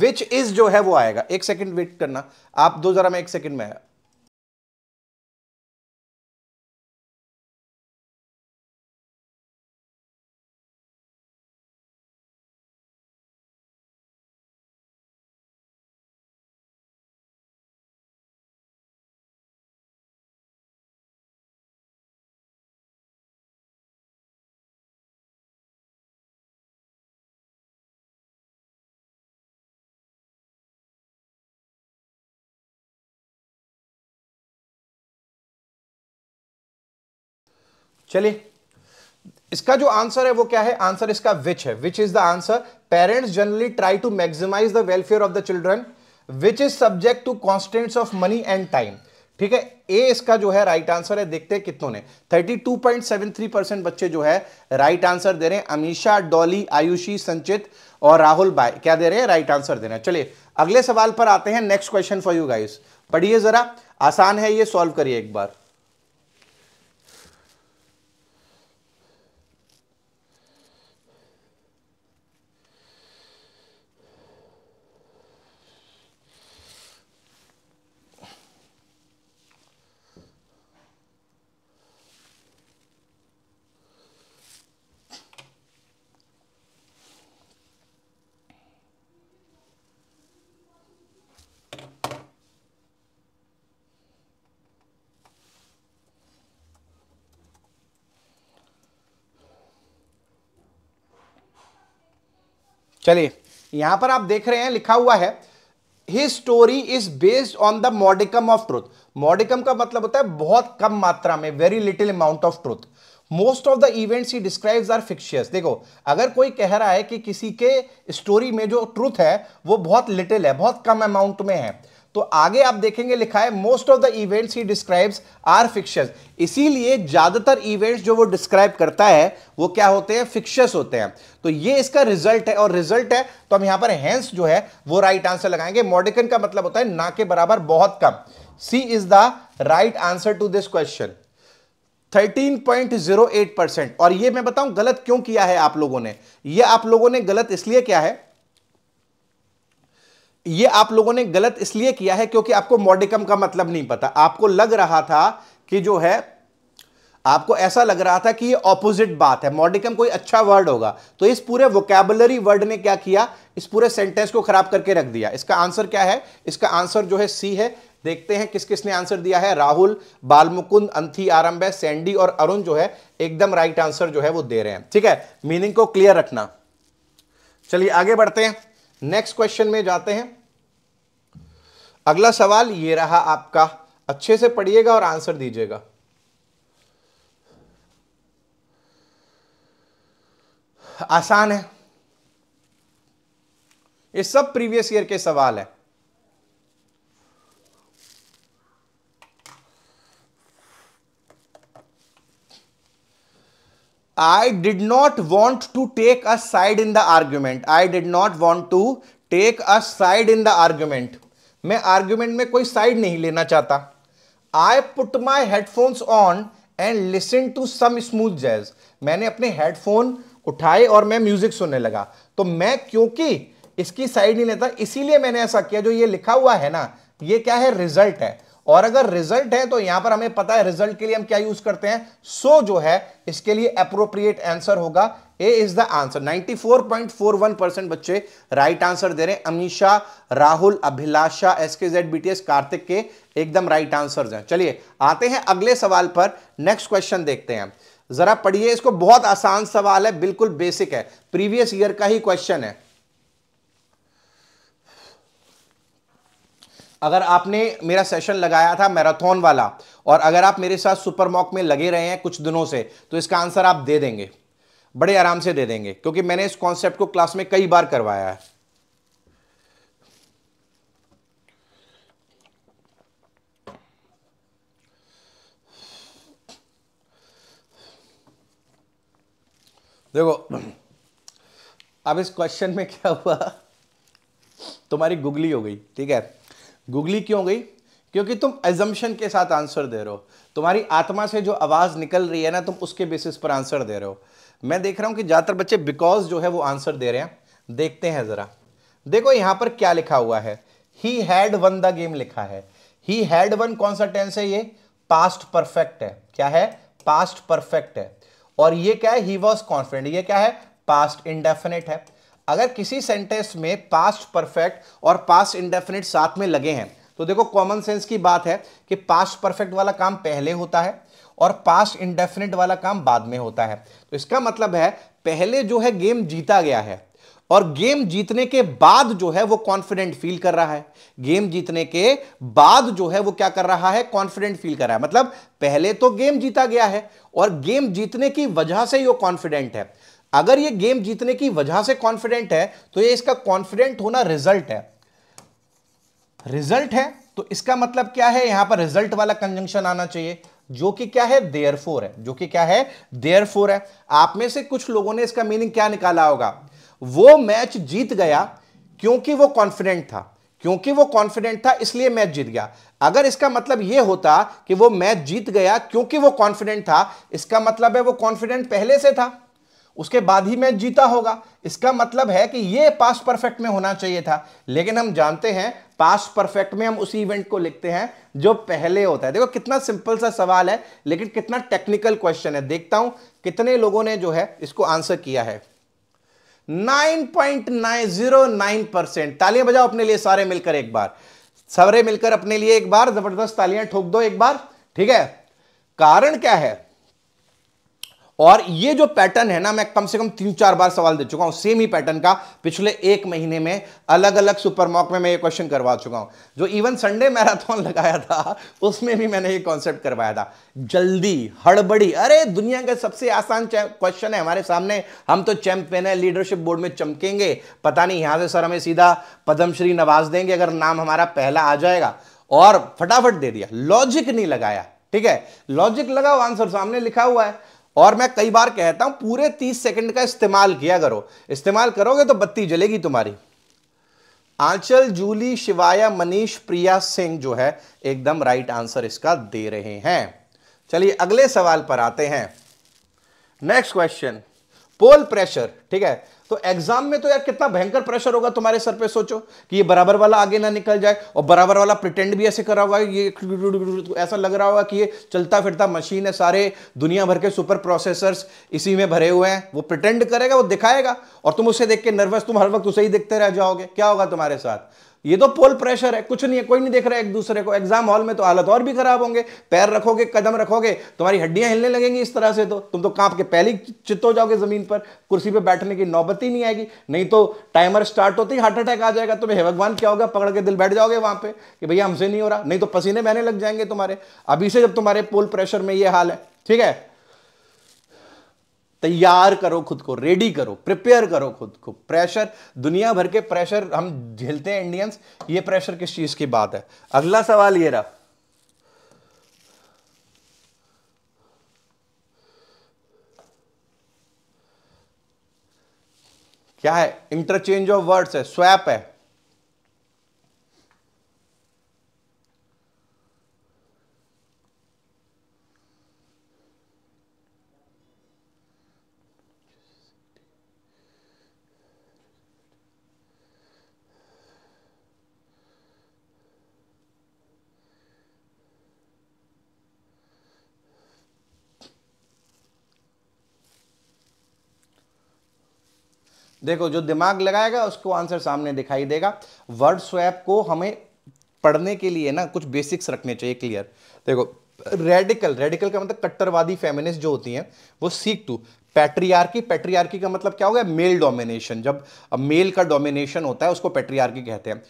विच इज जो है वो आएगा एक सेकंड वेट करना आप दो जरा मैं एक सेकंड में चलिए इसका जो आंसर है वो क्या है आंसर इसका विच है which is the answer parents generally try to maximise the welfare of the children which is subject to constants of money and time ठीक है ए इसका जो है राइट right आंसर है देखते हैं कितनों ने 32.73 परसेंट बच्चे जो है राइट right आंसर दे रहे हैं अमीशा डॉली आयुषी संचित और राहुल बाय क्या दे रहे हैं राइट आंसर दे रहे हैं चलिए अगले सवाल पर आते हैं next question for you guys पढ़िए जरा आसान है ये सॉल्व करिए एक बार चलिए यहां पर आप देख रहे हैं लिखा हुआ है His story is based on the modicum of truth modicum का मतलब होता है बहुत कम मात्रा में very little amount of truth most of the events he describes are fictitious. देखो अगर कोई कह रहा है कि किसी के स्टोरी में जो ट्रूथ है वो बहुत लिटिल है बहुत कम अमाउंट में है तो आगे आप देखेंगे लिखा है most of the events he describes are fictitious इसीलिए ज़्यादातर इवेंट्स जो वो डिस्क्राइब करता है वो क्या होते हैं फिक्शस होते हैं तो ये इसका रिजल्ट है और रिजल्ट है तो हम यहां पर हैंस जो है वो राइट आंसर लगाएंगे मॉडिकन का मतलब होता है ना के बराबर बहुत कम सी is the right answer to this question 13.08 percent और ये मैं बताऊं गलत क्यों किया है आप लोगों ने ये आप लोगों ने गलत इसलिए क्या है ये आप लोगों ने गलत इसलिए किया है क्योंकि आपको मॉडिकम का मतलब नहीं पता आपको लग रहा था कि जो है आपको ऐसा लग रहा था कि ये ऑपोजिट बात है मॉडिकम कोई अच्छा वर्ड होगा तो इस पूरे वोकेबलरी वर्ड ने क्या किया इस पूरे सेंटेंस को खराब करके रख दिया इसका आंसर क्या है इसका आंसर जो है सी है देखते हैं किस किसने आंसर दिया है राहुल बालमुकुंद अंथी आरंभ सैंडी और अरुण जो है एकदम राइट आंसर जो है वो दे रहे हैं ठीक है मीनिंग को क्लियर रखना चलिए आगे बढ़ते हैं नेक्स्ट क्वेश्चन में जाते हैं अगला सवाल ये रहा आपका अच्छे से पढ़िएगा और आंसर दीजिएगा आसान है ये सब प्रीवियस ईयर के सवाल है I did not want to take a side in the argument. I did not want to take a side in the argument. मैं आर्ग्यूमेंट में कोई साइड नहीं लेना चाहता I put my headphones on and listen to some smooth jazz मैंने अपने headphone उठाए और मैं म्यूजिक सुनने लगा तो मैं क्योंकि इसकी साइड नहीं लेता इसीलिए मैंने ऐसा किया जो ये लिखा हुआ है ना ये क्या है रिजल्ट है और अगर रिजल्ट है तो यहां पर हमें पता है रिजल्ट के लिए हम क्या यूज करते हैं सो so जो है इसके लिए अप्रोप्रिएट आंसर होगा A is the answer 94.41 percent बच्चे राइट आंसर दे रहे हैं Amisha Rahul Abhilasha S K Z BTS Kartik के एकदम राइट आंसर हैं चलिए आते हैं अगले सवाल पर नेक्स्ट क्वेश्चन देखते हैं जरा पढ़िए इसको बहुत आसान सवाल है बिल्कुल बेसिक है प्रीवियस ईयर का ही क्वेश्चन है अगर आपने मेरा सेशन लगाया था मैराथन वाला और अगर आप मेरे साथ सुपर मॉक में लगे रहे हैं कुछ दिनों से तो इसका आंसर आप दे देंगे बड़े आराम से दे देंगे क्योंकि मैंने इस कॉन्सेप्ट को क्लास में कई बार करवाया है देखो अब इस क्वेश्चन में क्या हुआ तुम्हारी गुगली हो गई ठीक है गुगली क्यों गई क्योंकि तुम एजम्पन के साथ आंसर दे रहे हो तुम्हारी आत्मा से जो आवाज़ निकल रही है ना तुम उसके बेसिस पर आंसर दे रहे हो मैं देख रहा हूं कि ज़्यादातर बच्चे बिकॉज जो है वो आंसर दे रहे हैं देखते हैं ज़रा देखो यहां पर क्या लिखा हुआ है he had won the game लिखा है ही हैड वन कौन सा टेंस है ये पास्ट परफेक्ट है क्या है पास्ट परफेक्ट है और ये क्या है ही वॉज कॉन्फिडेंट ये क्या है पास्ट इंडेफिनेट है अगर किसी सेंटेंस में पास्ट परफेक्ट और पास्ट इंडेफिनिट साथ में लगे हैं तो देखो कॉमन सेंस की बात है कि पास्ट परफेक्ट वाला काम पहले होता है और पास्ट इंडेफिनिट वाला काम बाद में होता है तो इसका मतलब है पहले जो है गेम जीता गया है और गेम जीतने के बाद जो है वो कॉन्फिडेंट फील कर रहा है गेम जीतने के बाद जो है वो क्या कर रहा है कॉन्फिडेंट फील कर रहा है मतलब पहले तो गेम जीता गया है और गेम जीतने की वजह से ही वो कॉन्फिडेंट है अगर ये गेम जीतने की वजह से कॉन्फिडेंट है तो ये इसका कॉन्फिडेंट होना रिजल्ट है रिजल्ट है तो इसका मतलब क्या है यहां पर रिजल्ट वाला कंजंक्शन आना चाहिए जो कि क्या है देयर फोर है जो कि क्या है देयर फोर है आप में से कुछ लोगों ने इसका मीनिंग क्या निकाला होगा वो मैच जीत गया क्योंकि वो कॉन्फिडेंट था क्योंकि वो कॉन्फिडेंट था इसलिए मैच जीत गया अगर इसका मतलब यह होता कि वो मैच जीत गया क्योंकि वो कॉन्फिडेंट था इसका मतलब है वो कॉन्फिडेंट पहले से था उसके बाद ही मैच जीता होगा इसका मतलब है कि ये पास परफेक्ट में होना चाहिए था लेकिन हम जानते हैं पास परफेक्ट में हम उसी इवेंट को लिखते हैं जो पहले होता है देखो कितना सिंपल सा सवाल है लेकिन कितना टेक्निकल क्वेश्चन है देखता हूं कितने लोगों ने जो है इसको आंसर किया है 9.909 परसेंट तालियां बजाओ अपने लिए सारे मिलकर एक बार सवरे मिलकर अपने लिए एक बार जबरदस्त तालियां ठोक दो एक बार ठीक है कारण क्या है और ये जो पैटर्न है ना मैं कम से कम तीन चार बार सवाल दे चुका हूँ सेम ही पैटर्न का पिछले एक महीने में अलग अलग सुपर मॉक में मैं ये क्वेश्चन करवा चुका हूं जो इवन संडे मैराथन लगाया था उसमें भी मैंने ये कॉन्सेप्ट करवाया था जल्दी हड़बड़ी अरे दुनिया का सबसे आसान क्वेश्चन है हमारे सामने हम तो चैंपियन है लीडरशिप बोर्ड में चमकेंगे पता नहीं यहां से सर हमें सीधा पद्मश्री नवाज देंगे अगर नाम हमारा पहला आ जाएगा और फटाफट दे दिया लॉजिक नहीं लगाया ठीक है लॉजिक लगाओ आंसर सामने लिखा हुआ है और मैं कई बार कहता हूं पूरे तीस सेकंड का इस्तेमाल किया करो इस्तेमाल करोगे तो बत्ती जलेगी तुम्हारी आंचल जूली शिवाया मनीष प्रिया सिंह जो है एकदम राइट आंसर इसका दे रहे हैं चलिए अगले सवाल पर आते हैं नेक्स्ट क्वेश्चन पोल प्रेशर ठीक है तो एग्जाम में तो यार कितना भयंकर प्रेशर होगा तुम्हारे सर पे सोचो कि ये बराबर वाला आगे ना निकल जाए और बराबर वाला प्रिटेंड भी ऐसे करा हुआ है ये ऐसा लग रहा होगा कि ये चलता फिरता मशीन है सारे दुनिया भर के सुपर प्रोसेसर्स इसी में भरे हुए हैं वो प्रिटेंड करेगा वो दिखाएगा और तुम उसे देख के नर्वस तुम हर वक्त उसे ही देखते रह जाओगे क्या होगा तुम्हारे साथ ये तो पोल प्रेशर है कुछ नहीं है कोई नहीं देख रहा है एक दूसरे को एग्जाम हॉल में तो हालत और भी खराब होंगे पैर रखोगे कदम रखोगे तुम्हारी हड्डियां हिलने लगेंगी इस तरह से तो तुम तो कांप के पहले चित्त हो जाओगे जमीन पर कुर्सी पर बैठने की नौबत ही नहीं आएगी नहीं तो टाइमर स्टार्ट होते ही हार्ट अटैक आ जाएगा तुम्हें भगवान क्या होगा पकड़ के दिल बैठ जाओगे वहां पर कि भैया हमसे नहीं हो रहा नहीं तो पसीने बहने लग जाएंगे तुम्हारे अभी से जब तुम्हारे पोल प्रेशर में ये हाल है ठीक है तैयार करो खुद को रेडी करो प्रिपेयर करो खुद को प्रेशर दुनिया भर के प्रेशर हम झेलते हैं इंडियंस ये प्रेशर किस चीज की बात है अगला सवाल ये रहा क्या है इंटरचेंज ऑफ वर्ड्स है स्वैप है देखो जो दिमाग लगाएगा उसको आंसर सामने दिखाई देगा वर्ड स्वैप को हमें पढ़ने के लिए ना कुछ बेसिक्स रखने चाहिए क्लियर देखो रेडिकल रेडिकल का मतलब कट्टरवादी फेमिनिस्ट जो होती हैं वो सीख टू पैट्रियार्की पैट्रियार्की का मतलब क्या हो गया मेल डोमिनेशन जब मेल का डोमिनेशन होता है उसको पैट्रियार्की कहते हैं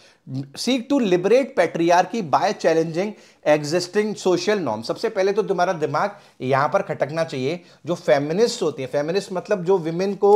seek to liberate patriarchy by challenging existing social norm सबसे पहले तो तुम्हारा दिमाग यहां पर खटकना चाहिए जो फेमिनिस्ट होती है फेमिनिस्ट मतलब जो विमेन को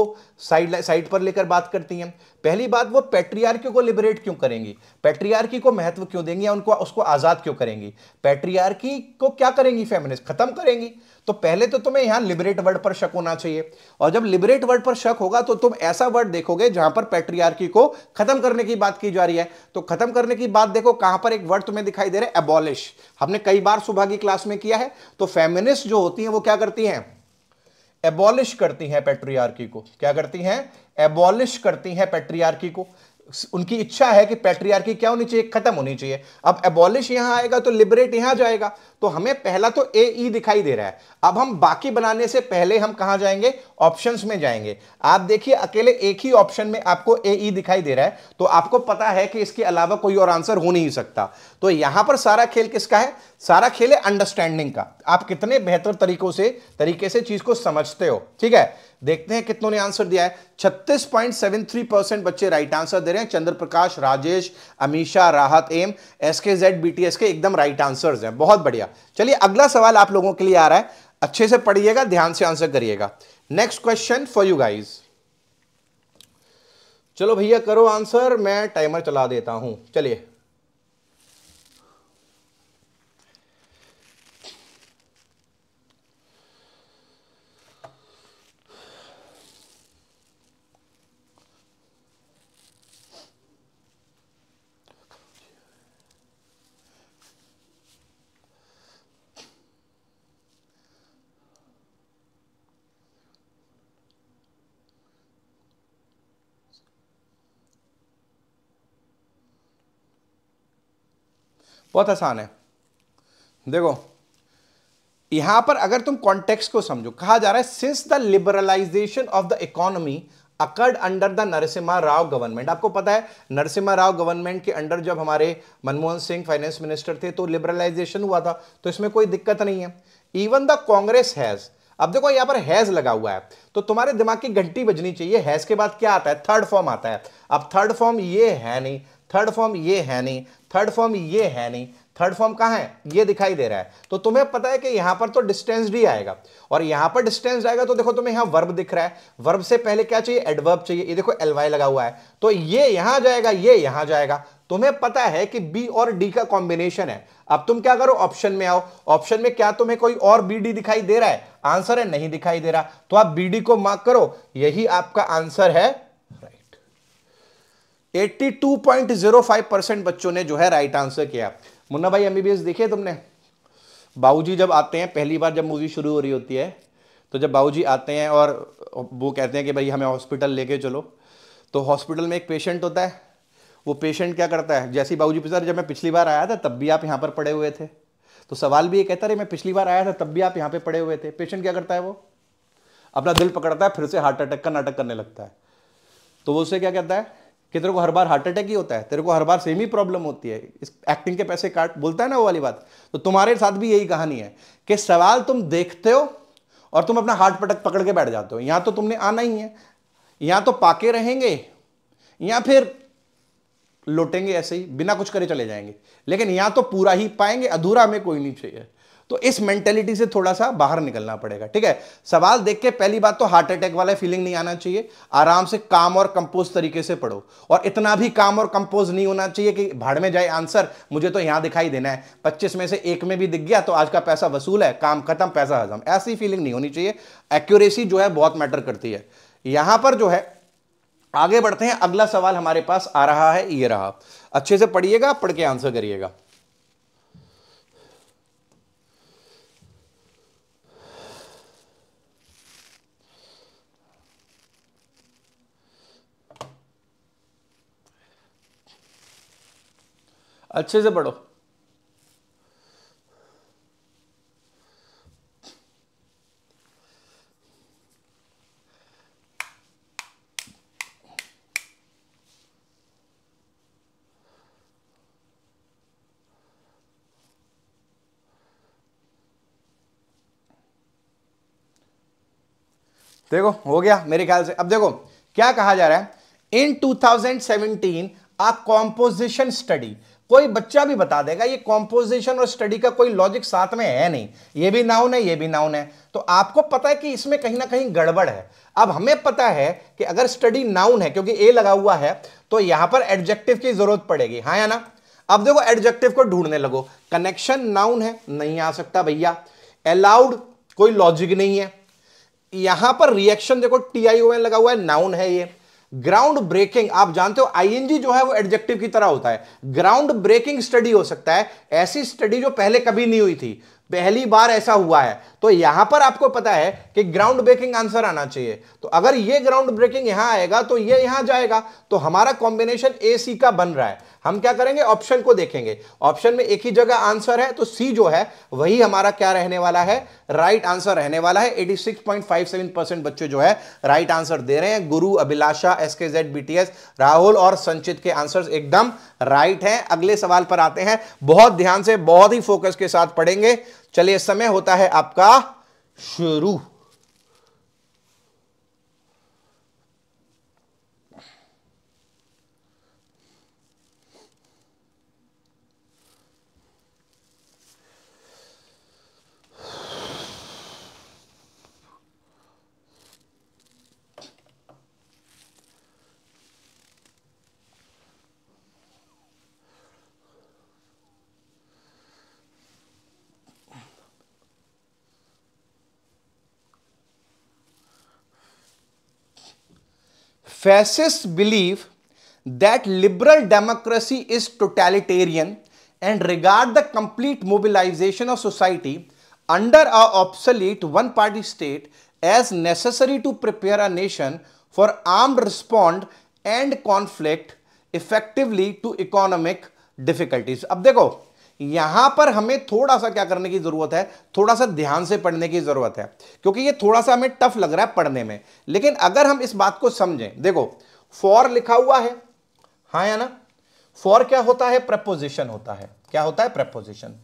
साइड साइड पर लेकर बात करती हैं पहली बात वो पैट्रियार्की को लिबरेट क्यों करेंगी पैट्रियार्की को महत्व क्यों देंगी या उनको उसको आज़ाद क्यों करेंगी पैट्रियार्की को क्या करेंगी फेमिनिस्ट खत्म करेंगी तो पहले तो तुम्हें यहां लिबरेट वर्ड पर शक होना चाहिए और जब लिबरेट वर्ड पर शक होगा तो तुम ऐसा वर्ड देखोगे जहां पर पेट्रियार्की को खत्म करने की बात की जा रही है तो खत्म करने की बात देखो कहां पर एक वर्ड तुम्हें दिखाई दे रहा है एबॉलिश हमने कई बार सुबह की क्लास में किया है तो फेमिनिस्ट जो होती है वो क्या करती है एबॉलिश करती है पेट्रियार्की को क्या करती है एबॉलिश करती है पेट्रियार्की को उनकी इच्छा है कि पैट्रियार्की क्या होनी चाहिए खत्म होनी चाहिए अब एबॉलिश यहां आएगा तो लिबरेट यहां जाएगा तो हमें पहला तो ए ई e दिखाई दे रहा है अब हम बाकी बनाने से पहले हम कहां जाएंगे ऑप्शंस में जाएंगे आप देखिए अकेले एक ही ऑप्शन में आपको ए ई e दिखाई दे रहा है तो आपको पता है कि इसके अलावा कोई और आंसर हो नहीं सकता तो यहां पर सारा खेल किसका है सारा खेल है अंडरस्टैंडिंग का आप कितने बेहतर तरीकों से तरीके से चीज को समझते हो ठीक है देखते हैं कितनों ने आंसर दिया है 36.73 परसेंट बच्चे राइट आंसर दे रहे हैं चंद्र प्रकाश Rajesh Amisha Rahat M S K Z B T S के एकदम राइट आंसर्स हैं बहुत बढ़िया चलिए अगला सवाल आप लोगों के लिए आ रहा है अच्छे से पढ़िएगा ध्यान से आंसर करिएगा next question for you guys चलो भैया करो आंसर मैं टाइमर चला देता हूं चलिए बहुत आसान है देखो यहां पर अगर तुम कॉन्टेक्स्ट को समझो कहा जा रहा है since the liberalisation of the economy occurred under the Narasimha Rao government आपको पता है नरसिम्हा राव गवर्नमेंट के अंडर जब हमारे मनमोहन सिंह फाइनेंस मिनिस्टर थे तो लिबरलाइजेशन हुआ था तो इसमें कोई दिक्कत नहीं है इवन द कांग्रेस हैज अब देखो यहां पर हैज लगा हुआ है तो तुम्हारे दिमाग की घंटी बजनी चाहिए हैज के बाद क्या आता है थर्ड फॉर्म आता है अब थर्ड फॉर्म ये है नहीं थर्ड फॉर्म ये है नहीं थर्ड फॉर्म ये है नहीं थर्ड फॉर्म कहाँ है ये दिखाई दे रहा है तो तुम्हें पता है कि यहाँ पर तो डिस्टेंस भी आएगा और यहाँ पर डिस्टेंस आएगा तो देखो तुम्हें यहाँ वर्ब दिख रहा है वर्ब से पहले क्या चाहिए एडवर्ब चाहिए ये देखो एलवाई लगा हुआ है तो ये यहाँ जाएगा ये यहाँ जाएगा तुम्हें पता है कि बी और डी का कॉम्बिनेशन है अब तुम क्या करो ऑप्शन में आओ ऑप्शन में क्या तुम्हें कोई और बी डी दिखाई दे रहा है आंसर है नहीं दिखाई दे रहा तो आप बी डी को मार्क करो यही आपका आंसर है 82.05 परसेंट बच्चों ने जो है राइट आंसर किया मुन्ना भाई एमबीबीएस देखे तुमने बाबूजी जब आते हैं पहली बार जब मूवी शुरू हो रही होती है तो जब बाबूजी आते हैं और वो कहते हैं कि भाई हमें हॉस्पिटल लेके चलो तो हॉस्पिटल में एक पेशेंट होता है वो पेशेंट क्या करता है जैसे बाबूजी सर जब मैं पिछली बार आया था तब भी आप यहाँ पर पड़े हुए थे तो सवाल भी ये कहता रहे मैं पिछली बार आया था तब भी आप यहाँ पर पड़े हुए थे पेशेंट क्या करता है वो अपना दिल पकड़ता है फिर से हार्ट अटैक का नाटक करने लगता है तो वो उसे क्या कहता है कि तेरे को हर बार हार्ट अटैक ही होता है तेरे को हर बार सेम ही प्रॉब्लम होती है इस एक्टिंग के पैसे काट बोलता है ना वो वाली बात तो तुम्हारे साथ भी यही कहानी है कि सवाल तुम देखते हो और तुम अपना हार्ट पटक पकड़ के बैठ जाते हो या तो तुमने आना ही है या तो पाके रहेंगे या फिर लौटेंगे ऐसे ही बिना कुछ करे चले जाएंगे लेकिन यहाँ तो पूरा ही पाएंगे अधूरा हमें कोई नहीं चाहिए तो इस मेंटेलिटी से थोड़ा सा बाहर निकलना पड़ेगा ठीक है सवाल देख के पहली बात तो हार्ट अटैक वाला फीलिंग नहीं आना चाहिए आराम से काम और कंपोज तरीके से पढ़ो और इतना भी काम और कंपोज नहीं होना चाहिए कि भाड़ में जाए आंसर मुझे तो यहां दिखाई देना है पच्चीस में से एक में भी दिख गया तो आज का पैसा वसूल है काम खत्म पैसा हजम ऐसी फीलिंग नहीं होनी चाहिए एक्यूरेसी जो है बहुत मैटर करती है यहां पर जो है आगे बढ़ते हैं अगला सवाल हमारे पास आ रहा है ये रहा अच्छे से पढ़िएगा पढ़ के आंसर करिएगा अच्छे से पढ़ो देखो हो गया मेरे ख्याल से अब देखो क्या कहा जा रहा है इन 2017 अ कॉम्पोजिशन स्टडी कोई बच्चा भी बता देगा ये कॉम्पोजिशन और स्टडी का कोई लॉजिक साथ में है नहीं ये भी नाउन है ये भी नाउन है तो आपको पता है कि इसमें कहीं ना कहीं गड़बड़ है अब हमें पता है कि अगर स्टडी नाउन है क्योंकि ए लगा हुआ है तो यहां पर एडजेक्टिव की जरूरत पड़ेगी हाँ या ना अब देखो एडजेक्टिव को ढूंढने लगो कनेक्शन नाउन है नहीं आ सकता भैया अलाउड कोई लॉजिक नहीं है यहां पर रिएक्शन देखो टी आई ओ एन लगा हुआ है नाउन है ये ग्राउंड ब्रेकिंग आप जानते हो आईएनजी जो है वो एडजेक्टिव की तरह होता है ग्राउंड ब्रेकिंग स्टडी हो सकता है ऐसी स्टडी जो पहले कभी नहीं हुई थी पहली बार ऐसा हुआ है तो यहां पर आपको पता है कि ग्राउंड ब्रेकिंग आंसर आना चाहिए तो अगर ये ग्राउंड ब्रेकिंग यहां आएगा तो ये यह यहां जाएगा तो हमारा कॉम्बिनेशन ए सी का बन रहा है हम क्या करेंगे ऑप्शन को देखेंगे ऑप्शन में एक ही जगह आंसर है तो सी जो है वही हमारा क्या रहने वाला है राइट right आंसर रहने वाला है 86.57 परसेंट बच्चे जो है राइट right आंसर दे रहे हैं गुरु Abhilasha S K Z B Rahul और संचित के आंसर एकदम राइट right हैं अगले सवाल पर आते हैं बहुत ध्यान से बहुत ही फोकस के साथ पढ़ेंगे चलिए समय होता है आपका शुरू Fascists believe that liberal democracy is totalitarian and regard the complete mobilization of society under a obsolete one-party state as necessary to prepare a nation for armed response and conflict effectively to economic difficulties. अब देखो यहां पर हमें थोड़ा सा क्या करने की जरूरत है थोड़ा सा ध्यान से पढ़ने की जरूरत है क्योंकि ये थोड़ा सा हमें टफ लग रहा है पढ़ने में लेकिन अगर हम इस बात को समझें देखो फॉर लिखा हुआ है हाँ या ना फॉर क्या होता है प्रपोजिशन होता है क्या होता है प्रपोजिशन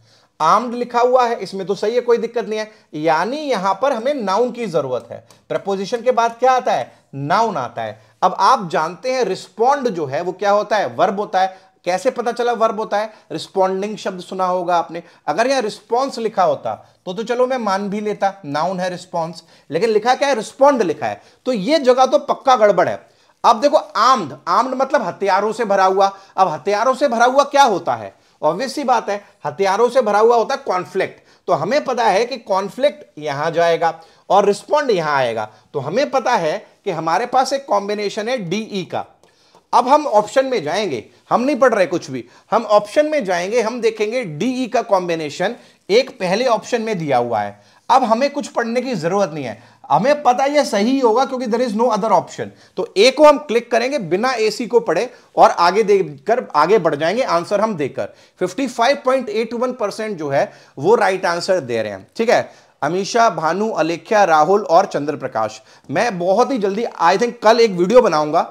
आर्म्ड लिखा हुआ है इसमें तो सही है कोई दिक्कत नहीं है यानी यहां पर हमें नाउन की जरूरत है प्रपोजिशन के बाद क्या आता है नाउन आता है अब आप जानते हैं रिस्पॉन्ड जो है वो क्या होता है वर्ब होता है कैसे पता चला वर्ब होता है रिस्पॉन्डिंग शब्द सुना होगा आपने अगर यहां रिस्पॉन्स लिखा होता तो तो चलो मैं मान भी लेता नाउन है रिस्पॉन्स लेकिन लिखा क्या है रिस्पॉन्ड लिखा है तो ये जगह तो पक्का गड़बड़ है अब देखो आम्ड आम्ड मतलब हथियारों से भरा हुआ अब हथियारों से भरा हुआ क्या होता है ऑब्वियस सी बात है हथियारों से भरा हुआ होता है कॉन्फ्लिक्ट तो हमें पता है कि कॉन्फ्लिक्ट यहां जाएगा और रिस्पॉन्ड यहां आएगा तो हमें पता है कि हमारे पास एक कॉम्बिनेशन है डीई e का अब हम ऑप्शन में जाएंगे हम नहीं पढ़ रहे कुछ भी हम ऑप्शन में जाएंगे हम देखेंगे डीई e का कॉम्बिनेशन एक पहले ऑप्शन में दिया हुआ है अब हमें कुछ पढ़ने की जरूरत नहीं है हमें पता यह सही होगा क्योंकि there is no other option तो ए को हम क्लिक करेंगे बिना ए सी को पढ़े और आगे देखकर आगे बढ़ जाएंगे आंसर हम देकर 55.81 परसेंट जो है वो राइट आंसर दे रहे हैं ठीक है अमीशा भानु अलेख्या राहुल और चंद्र प्रकाश मैं बहुत ही जल्दी आई थिंक कल एक वीडियो बनाऊंगा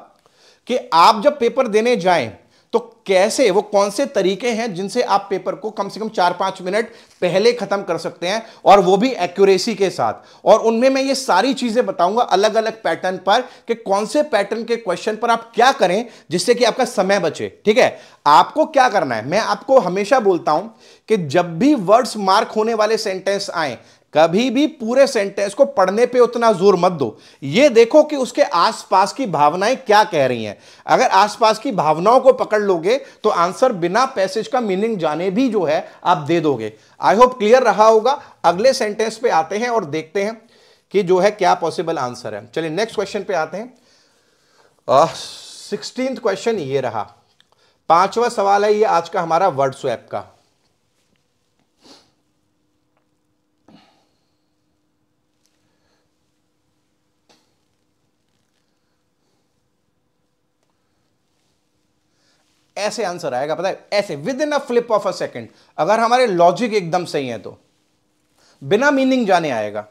कि आप जब पेपर देने जाएं तो कैसे वो कौन से तरीके हैं जिनसे आप पेपर को कम से कम चार पांच मिनट पहले खत्म कर सकते हैं और वो भी एक्यूरेसी के साथ और उनमें मैं ये सारी चीजें बताऊंगा अलग अलग पैटर्न पर कि कौन से पैटर्न के क्वेश्चन पर आप क्या करें जिससे कि आपका समय बचे ठीक है आपको क्या करना है मैं आपको हमेशा बोलता हूं कि जब भी वर्ड्स मार्क होने वाले सेंटेंस आए कभी भी पूरे सेंटेंस को पढ़ने पे उतना जोर मत दो ये देखो कि उसके आसपास की भावनाएं क्या कह रही हैं अगर आसपास की भावनाओं को पकड़ लोगे तो आंसर बिना पैसेज का मीनिंग जाने भी जो है आप दे दोगे आई होप क्लियर रहा होगा अगले सेंटेंस पे आते हैं और देखते हैं कि जो है क्या पॉसिबल आंसर है चलिए नेक्स्ट क्वेश्चन पे आते हैं सिक्सटीन क्वेश्चन ये रहा पांचवा सवाल है ये आज का हमारा वर्ड स्वैप का ऐसे आंसर आएगा पता है ऐसे within a flip of a second अगर हमारे लॉजिक एकदम सही है तो बिना मीनिंग जाने आएगा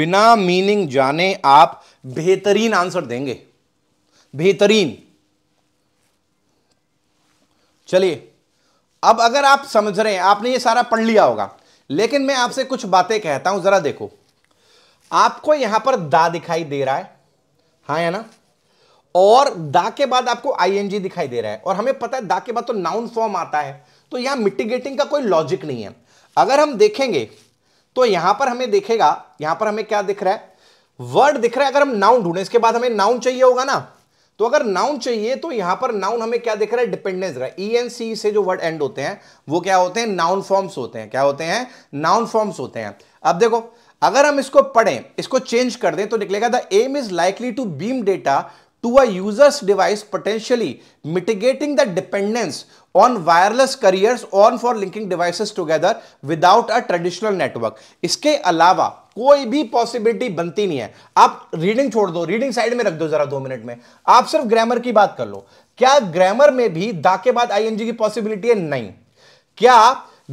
बिना मीनिंग जाने आप बेहतरीन आंसर देंगे बेहतरीन चलिए अब अगर आप समझ रहे हैं आपने ये सारा पढ़ लिया होगा लेकिन मैं आपसे कुछ बातें कहता हूं जरा देखो आपको यहां पर दा दिखाई दे रहा है हा या ना और दा के बाद आपको आईएनजी दिखाई दे रहा है और हमें पता है दा के बाद तो नाउन फॉर्म आता है तो यहां मिटिगेटिंग का कोई लॉजिक नहीं है अगर हम देखेंगे तो यहां पर हमें देखेगा यहां पर हमें क्या दिख रहा है वर्ड दिख रहा है अगर हम नाउन ढूंढे इसके बाद हमें नाउन चाहिए होगा ना तो अगर नाउन चाहिए तो यहां पर नाउन हमें क्या दिख रहा है डिपेंडेंस रहा है ई एन सी से जो वर्ड एंड होते हैं वो क्या होते हैं नाउन फॉर्म्स होते हैं क्या होते हैं नाउन फॉर्म्स होते हैं अब देखो अगर हम इसको पढ़ें इसको चेंज कर दें तो निकलेगा the M is likely to beam data to a user's device potentially mitigating the dependence on wireless carriers on for linking devices together without a traditional network इसके अलावा कोई भी पॉसिबिलिटी बनती नहीं है आप रीडिंग छोड़ दो रीडिंग साइड में रख दो जरा दो मिनट में आप सिर्फ ग्रामर की बात कर लो क्या ग्रामर में भी दा के बाद आईएनजी की पॉसिबिलिटी है नहीं क्या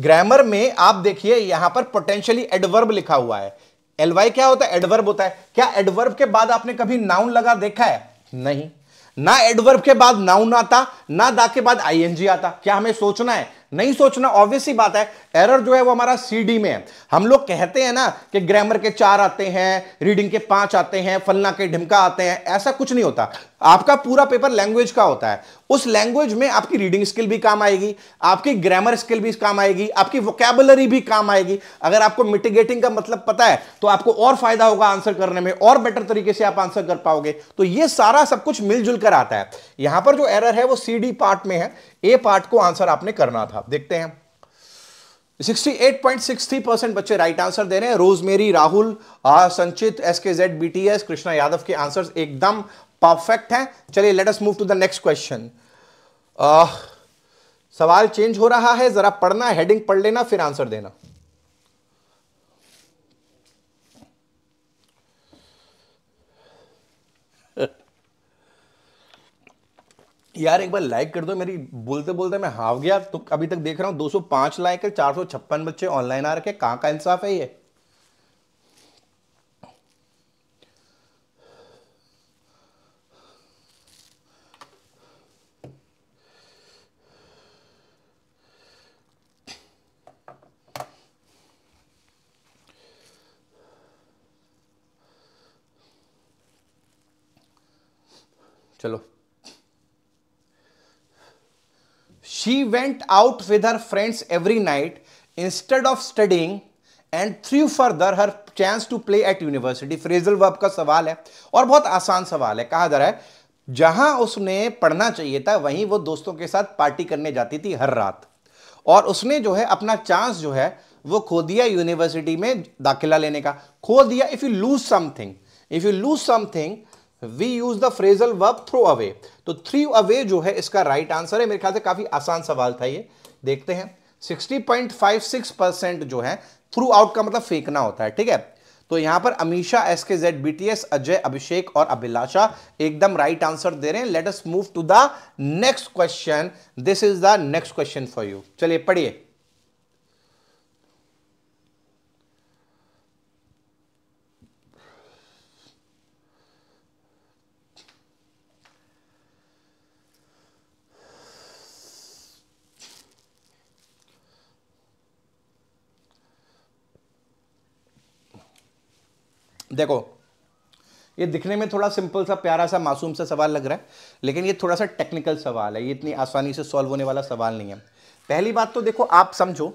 ग्रामर में आप देखिए यहां पर पोटेंशियली एडवर्ब लिखा हुआ है एलवाई क्या होता है एडवर्ब होता है क्या एडवर्ब के बाद आपने कभी नाउन लगा देखा है नहीं ना एडवर्ब के बाद नाउन आता ना दा के बाद आईएनजी आता क्या हमें सोचना है नहीं सोचना ऑब्वियस ही बात है एरर जो है वो हमारा सीडी में है हम लोग कहते हैं ना कि ग्रामर के चार आते हैं रीडिंग के पांच आते हैं फलना के ढिमका आते हैं ऐसा कुछ नहीं होता आपका पूरा पेपर लैंग्वेज का होता है उस लैंग्वेज में आपकी रीडिंग स्किल भी काम आएगी आपकी ग्रामर स्किल भी काम आएगी आपकी वोकेबलरी भी काम आएगी अगर आपको मिटिगेटिंग का मतलब पता है तो आपको और फायदा होगा आंसर करने में और बेटर तरीके से आप आंसर कर पाओगे तो ये सारा सब कुछ मिलजुल कर आता है यहां पर जो एरर है वो सी डी पार्ट में है ए पार्ट को आंसर आपने करना था देखते हैं 68.63 परसेंट बच्चे राइट आंसर दे रहे हैं रोजमेरी राहुल संचित S K Z B Krishna Yadav के आंसर्स एकदम परफेक्ट है चलिए let us move to the next question सवाल चेंज हो रहा है जरा पढ़ना हेडिंग पढ़ लेना फिर आंसर देना यार एक बार लाइक कर दो मेरी बोलते बोलते मैं हाफ गया तो अभी तक देख रहा हूं 205 लाइक है चार बच्चे ऑनलाइन आ रखे कहां का इंसाफ है ये चलो she went out with her friends every night instead of studying and threw further her chance to play at university phrasal verb का सवाल है और बहुत आसान सवाल है कहा जा रहा है जहां उसने पढ़ना चाहिए था वहीं वो दोस्तों के साथ पार्टी करने जाती थी हर रात और उसने जो है अपना चांस जो है वो खो दिया यूनिवर्सिटी में दाखिला लेने का खो दिया if you lose something if you lose something we use the phrasal verb throw away तो थ्री अवे जो है इसका राइट right आंसर है मेरे ख्याल से काफी आसान सवाल था ये देखते हैं 60.56 परसेंट जो है थ्रू आउट का मतलब फेंकना होता है ठीक है तो यहां पर Amisha S K Z BTS Ajay Abhishek और अभिलाषा एकदम राइट आंसर दे रहे हैं let's move to the next question this is the next question for you चलिए पढ़िए देखो ये दिखने में थोड़ा सिंपल सा प्यारा सा मासूम सा सवाल लग रहा है लेकिन ये थोड़ा सा टेक्निकल सवाल है ये इतनी आसानी से सॉल्व होने वाला सवाल नहीं है पहली बात तो देखो आप समझो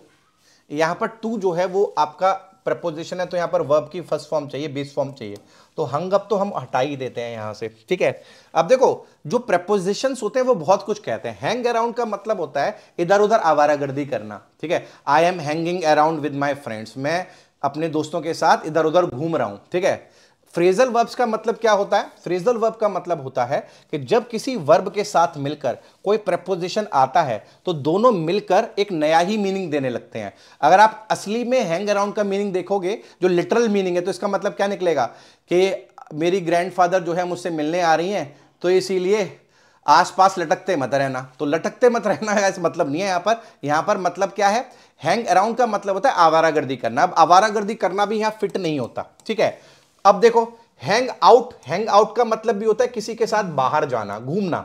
यहाँ पर टू जो है वो आपका प्रपोजिशन है तो यहाँ पर वर्ब की फर्स्ट फॉर्म चाहिए बेस फॉर्म चाहिए तो हंग अप तो हम हटा ही देते हैं यहाँ से ठीक है अब देखो जो प्रपोजिशंस होते हैं वो बहुत कुछ कहते हैं हैंग अराउंड का मतलब होता है इधर उधर आवारागर्दी करना ठीक है I am hanging around with my friends मैं अपने दोस्तों के साथ इधर उधर घूम रहा हूं ठीक है फ्रेजल वर्ब्स का मतलब क्या होता है फ्रेजल वर्ब का मतलब होता है कि जब किसी वर्ब के साथ मिलकर कोई प्रपोजिशन आता है तो दोनों मिलकर एक नया ही मीनिंग देने लगते हैं अगर आप असली में हैंग अराउंड का मीनिंग देखोगे जो लिटरल मीनिंग है तो इसका मतलब क्या निकलेगा कि मेरी ग्रैंडफादर जो है मुझसे मिलने आ रही हैं तो इसीलिए आसपास लटकते मत रहना तो लटकते मत रहना का मतलब नहीं है यहाँ पर यहाँ पर मतलब क्या है हैंग अराउंड का मतलब होता है आवारागर्दी करना अब आवारागर्दी करना भी यहाँ फिट नहीं होता ठीक है अब देखो हैंग आउट हैंग आउट का मतलब भी होता है किसी के साथ बाहर जाना घूमना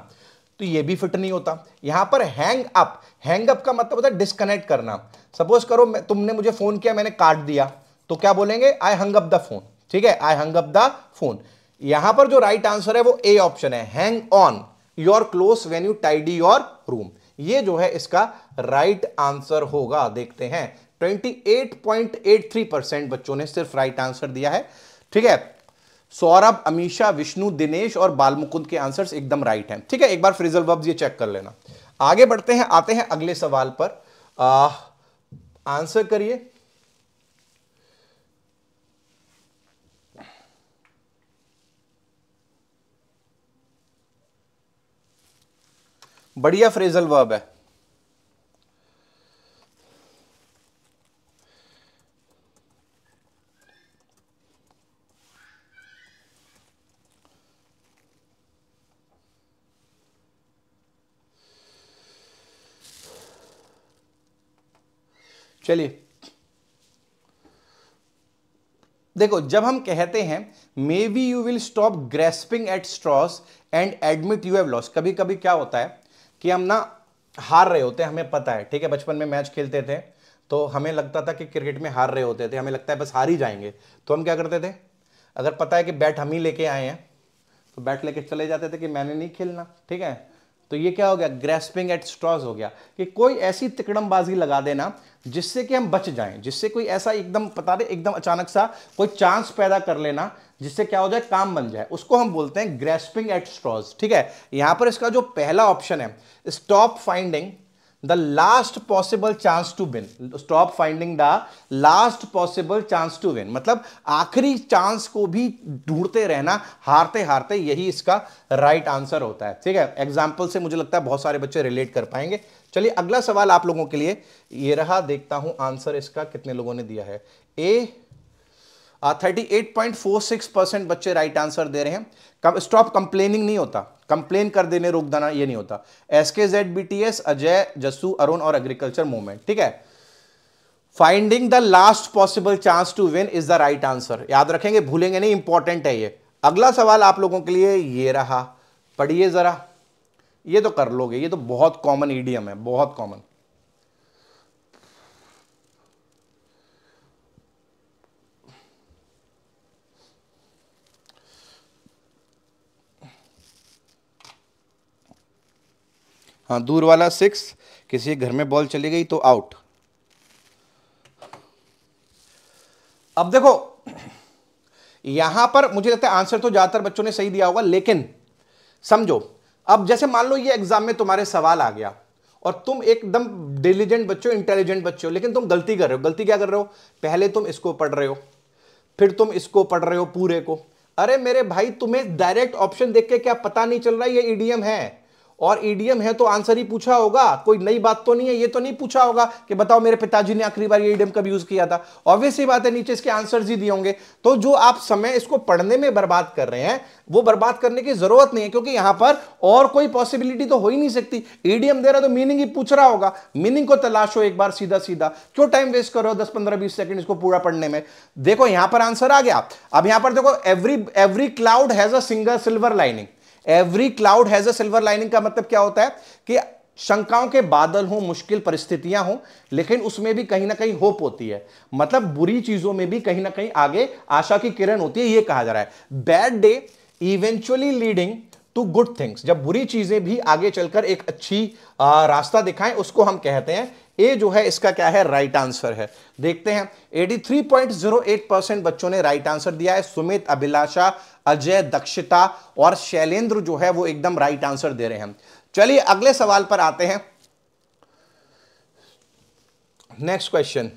तो ये भी फिट नहीं होता यहाँ पर हैंग अप हैंग अप का मतलब होता है डिस्कनेक्ट करना सपोज करो तुमने मुझे फ़ोन किया मैंने काट दिया तो क्या बोलेंगे I hung up the phone ठीक है I hung up the phone यहां पर जो राइट आंसर है वो ए ऑप्शन है hang on your clothes when you tidy your room ये जो है इसका राइट right आंसर होगा देखते हैं 28.83 परसेंट बच्चों ने सिर्फ राइट right आंसर दिया है ठीक है सौरभ अमीशा विष्णु दिनेश और बालमुकुंद के आंसर्स एकदम राइट हैं ठीक है एक बार फ्रिजल वर्ब्स ये चेक कर लेना आगे बढ़ते हैं आते हैं अगले सवाल पर आ, आंसर करिए बढ़िया फ्रेजल वर्ब है चलिए देखो जब हम कहते हैं maybe you will stop grasping at straws and admit you have lost कभी कभी क्या होता है कि हम ना हार रहे होते हैं हमें पता है ठीक है बचपन में मैच खेलते थे तो हमें लगता था कि क्रिकेट में हार रहे होते थे हमें लगता है बस हार ही जाएंगे तो हम क्या करते थे अगर पता है कि बैट हम ही लेके आए हैं तो बैट लेके चले जाते थे कि मैंने नहीं खेलना ठीक है तो ये क्या हो गया ग्रेस्पिंग एट स्ट्रॉज हो गया कि कोई ऐसी तिकड़मबाजी लगा देना जिससे कि हम बच जाएं जिससे कोई ऐसा एकदम पता दे एकदम अचानक सा कोई चांस पैदा कर लेना जिससे क्या हो जाए काम बन जाए उसको हम बोलते हैं ग्रेस्पिंग एट स्ट्रॉज ठीक है यहां पर इसका जो पहला ऑप्शन है stop finding the last possible chance to win stop finding the last possible chance to win मतलब आखिरी चांस को भी ढूंढते रहना हारते हारते यही इसका राइट right आंसर होता है ठीक है एग्जाम्पल से मुझे लगता है बहुत सारे बच्चे रिलेट कर पाएंगे चलिए अगला सवाल आप लोगों के लिए ये रहा देखता हूं आंसर इसका कितने लोगों ने दिया है A thirty eight point four six percent बच्चे राइट आंसर दे रहे हैं कम स्टॉप कंप्लेनिंग नहीं होता कंप्लेन कर देने रोक देना ये नहीं होता S K Z B T S Ajay Jassu Arun और एग्रीकल्चर मूवमेंट ठीक है finding the last possible chance to win is the right answer याद रखेंगे भूलेंगे नहीं इंपॉर्टेंट है ये अगला सवाल आप लोगों के लिए ये रहा पढ़िए जरा ये तो कर लोगे ये तो बहुत कॉमन ईडियम है बहुत कॉमन हाँ दूर वाला सिक्स किसी घर में बॉल चली गई तो आउट अब देखो यहां पर मुझे लगता है आंसर तो ज्यादातर बच्चों ने सही दिया होगा लेकिन समझो अब जैसे मान लो ये एग्जाम में तुम्हारे सवाल आ गया और तुम एकदम डिलीजेंट बच्चों इंटेलिजेंट बच्चे हो लेकिन तुम गलती कर रहे हो गलती क्या कर रहे हो पहले तुम इसको पढ़ रहे हो फिर तुम इसको पढ़ रहे हो पूरे को अरे मेरे भाई तुम्हें डायरेक्ट ऑप्शन देख के क्या पता नहीं चल रहा है ये ईडीएम है और ईडीएम e है तो आंसर ही पूछा होगा कोई नई बात तो नहीं है ये तो नहीं पूछा होगा कि बताओ मेरे पिताजी ने आखिरी बार ईडीएम e कब यूज किया था ऑब्वियस बात है नीचे इसके आंसर ही दिए होंगे तो जो आप समय इसको पढ़ने में बर्बाद कर रहे हैं वो बर्बाद करने की जरूरत नहीं है क्योंकि यहां पर और कोई पॉसिबिलिटी तो हो ही नहीं सकती ईडीएम e दे रहा तो मीनिंग ही पूछ रहा होगा मीनिंग को तलाशो एक बार सीधा सीधा क्यों टाइम वेस्ट करो दस पंद्रह बीस सेकंड इसको पूरा पढ़ने में देखो यहां पर आंसर आ गया अब यहां पर देखो every every cloud has a single silver lining every cloud has a silver lining का मतलब क्या होता है कि शंकाओं के बादल हों मुश्किल परिस्थितियां हों लेकिन उसमें भी कहीं ना कहीं होप होती है मतलब बुरी चीजों में भी कहीं ना कहीं आगे आशा की किरण होती है ये कहा जा रहा है bad day eventually leading to good things जब बुरी चीजें भी आगे चलकर एक अच्छी आ, रास्ता दिखाएं उसको हम कहते हैं ए जो है इसका क्या है राइट right आंसर है देखते हैं 83.08 परसेंट बच्चों ने राइट right आंसर दिया है सुमित अभिलाषा अजय दक्षिता और शैलेंद्र जो है वो एकदम राइट आंसर दे रहे हैं चलिए अगले सवाल पर आते हैं नेक्स्ट क्वेश्चन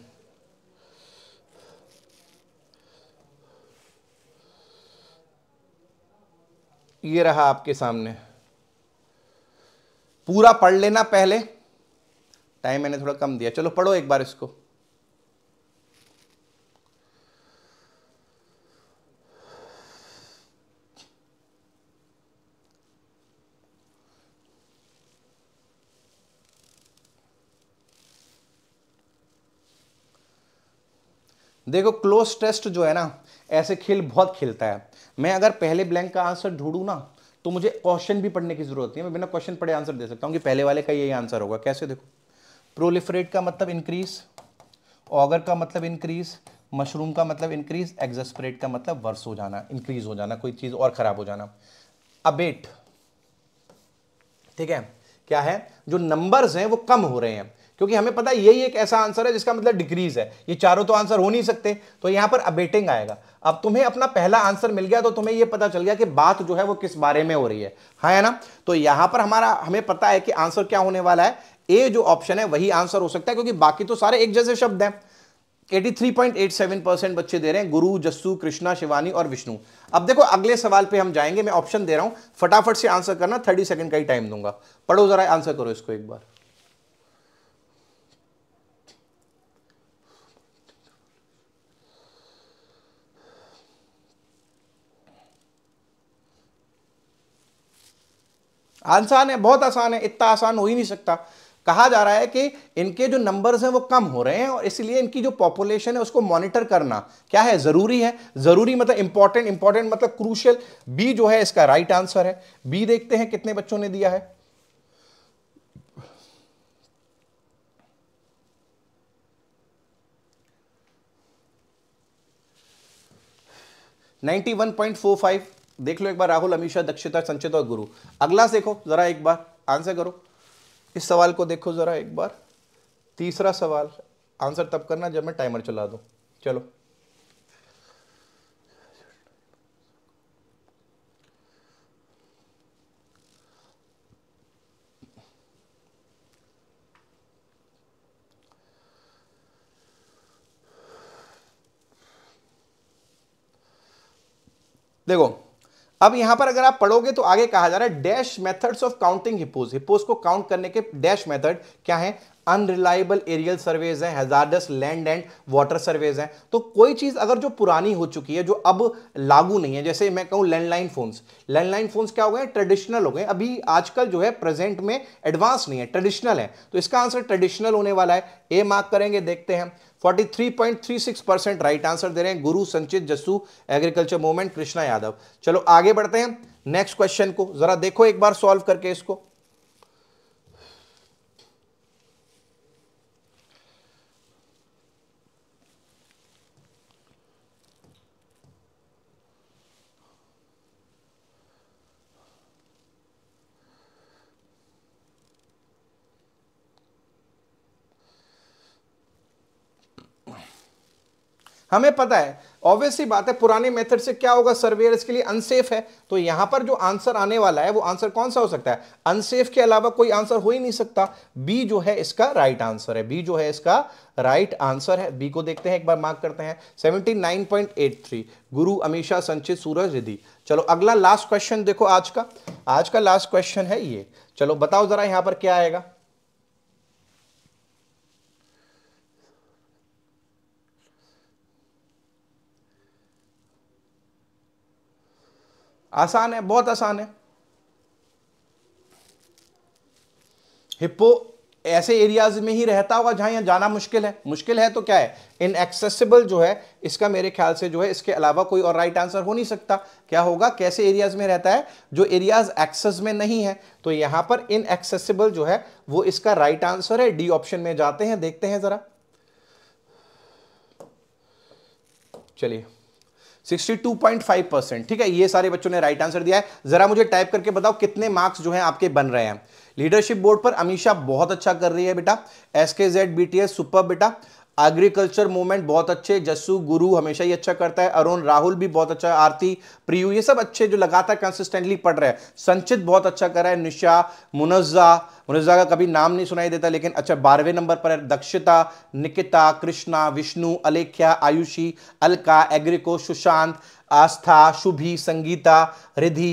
ये रहा आपके सामने पूरा पढ़ लेना पहले टाइम मैंने थोड़ा कम दिया चलो पढ़ो एक बार इसको देखो क्लोज टेस्ट जो है ना ऐसे खेल बहुत खेलता है मैं अगर पहले ब्लैंक का आंसर ढूंढूँ ना तो मुझे क्वेश्चन भी पढ़ने की जरूरत है मैं बिना क्वेश्चन पढ़े आंसर दे सकता हूँ कि पहले वाले का यही आंसर होगा कैसे देखो प्रोलिफरेट का मतलब इंक्रीज ऑगर का मतलब इंक्रीज मशरूम का मतलब इंक्रीज एग्जस्परेट का मतलब वर्स हो जाना इंक्रीज हो जाना कोई चीज़ और ख़राब हो जाना अबेट ठीक है क्या है जो नंबर्स हैं वो कम हो रहे हैं क्योंकि हमें पता है यही एक ऐसा आंसर है जिसका मतलब डिक्रीज है ये चारों तो आंसर हो नहीं सकते तो यहां पर अबेटिंग आएगा अब तुम्हें अपना पहला आंसर मिल गया तो तुम्हें ये पता चल गया कि बात जो है वो किस बारे में हो रही है हाँ है ना तो यहां पर हमारा हमें पता है कि आंसर क्या होने वाला है ए जो ऑप्शन है वही आंसर हो सकता है क्योंकि बाकी तो सारे एक जैसे शब्द हैं 83.87 परसेंट बच्चे दे रहे हैं गुरु जस्सू कृष्णा शिवानी और विष्णु अब देखो अगले सवाल पे हम जाएंगे मैं ऑप्शन दे रहा हूं फटाफट से आंसर करना 30 सेकंड का ही टाइम दूंगा पढ़ो जरा आंसर करो इसको एक बार आसान है बहुत आसान है इतना आसान हो ही नहीं सकता कहा जा रहा है कि इनके जो नंबर्स हैं वो कम हो रहे हैं और इसलिए इनकी जो पॉपुलेशन है उसको मॉनिटर करना क्या है ज़रूरी है ज़रूरी मतलब इंपॉर्टेंट इंपॉर्टेंट मतलब क्रूशल बी जो है इसका राइट आंसर है बी देखते हैं कितने बच्चों ने दिया है ninety one point four five देख लो एक बार राहुल अमीशा दक्षता संचित और गुरु अगला देखो जरा एक बार आंसर करो इस सवाल को देखो जरा एक बार तीसरा सवाल आंसर तब करना जब मैं टाइमर चला दूं चलो देखो अब यहां पर अगर आप पढ़ोगे तो आगे कहा जा रहा है dash methods of counting hippos hippos को काउंट करने के डैश मेथड क्या है अनरिलायबल एरियल सर्वेज हैं hazardous land and water surveys हैं तो कोई चीज़ अगर जो पुरानी हो चुकी है जो अब लागू नहीं है जैसे मैं कहूं लैंडलाइन फ़ोन्स लैंडलाइन फ़ोन्स क्या हो गए ट्रेडिशनल हो गए अभी आजकल जो है प्रेजेंट में एडवांस नहीं है ट्रेडिशनल है तो इसका आंसर ट्रेडिशनल होने वाला है ए मार्क करेंगे देखते हैं 43.36 परसेंट राइट आंसर दे रहे हैं गुरु संचित जस्सू एग्रीकल्चर मूवमेंट कृष्णा यादव चलो आगे बढ़ते हैं नेक्स्ट क्वेश्चन को जरा देखो एक बार सॉल्व करके इसको हमें पता है ऑब्वियसली बात है पुराने मेथड से क्या होगा सर्वेयर्स के लिए अनसेफ है तो यहां पर जो आंसर आने वाला है वो आंसर कौन सा हो सकता है अनसेफ के अलावा कोई आंसर हो ही नहीं सकता बी जो है इसका राइट आंसर है बी जो है इसका राइट आंसर है बी को देखते हैं एक बार मार्क करते हैं 79.83 गुरु अमीशा संचित सूरज रिधि चलो अगला लास्ट क्वेश्चन देखो आज का आज का लास्ट क्वेश्चन है ये चलो बताओ जरा यहां पर क्या आएगा आसान है बहुत आसान है हिप्पो ऐसे एरियाज में ही रहता होगा जहां यहां जाना मुश्किल है मुश्किल है तो क्या है एक्सेसिबल जो है इसका मेरे ख्याल से जो है इसके अलावा कोई और राइट आंसर हो नहीं सकता क्या होगा कैसे एरियाज में रहता है जो एरियाज एक्सेस में नहीं है तो यहां पर एक्सेसिबल जो है वो इसका राइट आंसर है डी ऑप्शन में जाते हैं देखते हैं जरा चलिए 62.5 परसेंट ठीक है ये सारे बच्चों ने राइट आंसर दिया है जरा मुझे टाइप करके बताओ कितने मार्क्स जो है आपके बन रहे हैं लीडरशिप बोर्ड पर अमीशा बहुत अच्छा कर रही है बेटा S K Z B T S super बेटा एग्रीकल्चर मूवमेंट बहुत अच्छे जस्सू गुरु हमेशा ही अच्छा करता है अरुण राहुल भी बहुत अच्छा आरती प्रियू ये सब अच्छे जो लगातार कंसिस्टेंटली पढ़ रहे हैं संचित बहुत अच्छा कर रहा है निशा मुनजा मुनजा का कभी नाम नहीं सुनाई देता लेकिन अच्छा बारहवें नंबर पर है दक्षिता निकिता कृष्णा विष्णु अलेख्या आयुषी अलका एग्रिको Sushant Aastha Shubhi Sangeeta Riddhi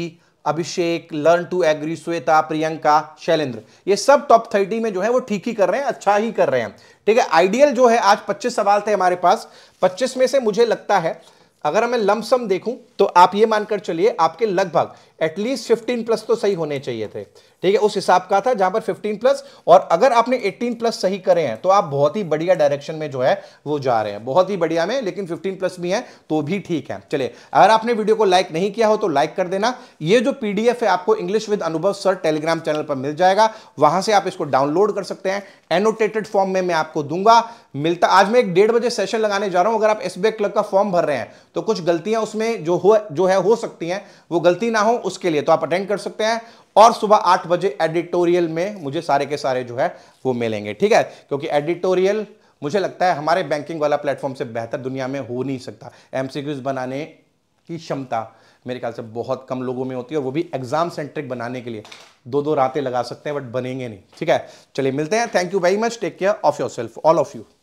Abhishek learn to agree Shweta Priyanka Shailendra ये सब टॉप थर्टी में जो है वो ठीक ही कर रहे हैं अच्छा ही कर रहे हैं ठीक है आइडियल जो है आज 25 सवाल थे हमारे पास 25 में से मुझे लगता है अगर मैं लमसम देखूं तो आप ये मानकर चलिए आपके लगभग एटलीस्ट फिफ्टीन प्लस तो सही होने चाहिए थे ठीक है उस हिसाब का था जहां पर फिफ्टीन प्लस और अगर आपने 18 प्लस सही करे हैं तो आप बहुत ही बढ़िया डायरेक्शन में जो है वो जा रहे हैं बहुत ही बढ़िया में लेकिन फिफ्टीन प्लस भी है तो भी ठीक है चलिए अगर आपने वीडियो को लाइक नहीं किया हो तो लाइक कर देना ये जो पीडीएफ है आपको English with Anubhav sir Telegram channel पर मिल जाएगा वहां से आप इसको डाउनलोड कर सकते हैं एनोटेटेड फॉर्म में मैं आपको दूंगा मिलता आज मैं एक डेढ़ बजे सेशन लगाने जा रहा हूं अगर आप एसबीआई क्लब का फॉर्म भर रहे हैं तो कुछ गलतियां उसमें जो हो जो है हो सकती हैं वो गलती ना हो उसके लिए तो आप अटेंड कर सकते हैं और सुबह आठ बजे एडिटोरियल में मुझे सारे के सारे जो है वो मिलेंगे ठीक है क्योंकि एडिटोरियल मुझे लगता है हमारे बैंकिंग वाला प्लेटफॉर्म से बेहतर दुनिया में हो नहीं सकता एमसीक्यूज बनाने की क्षमता मेरे ख्याल से बहुत कम लोगों में होती है वो भी एग्जाम सेंट्रिक बनाने के लिए दो दो रातें लगा सकते हैं बट बनेंगे नहीं ठीक है चलिए मिलते हैं thank you very much take care of yourself all of you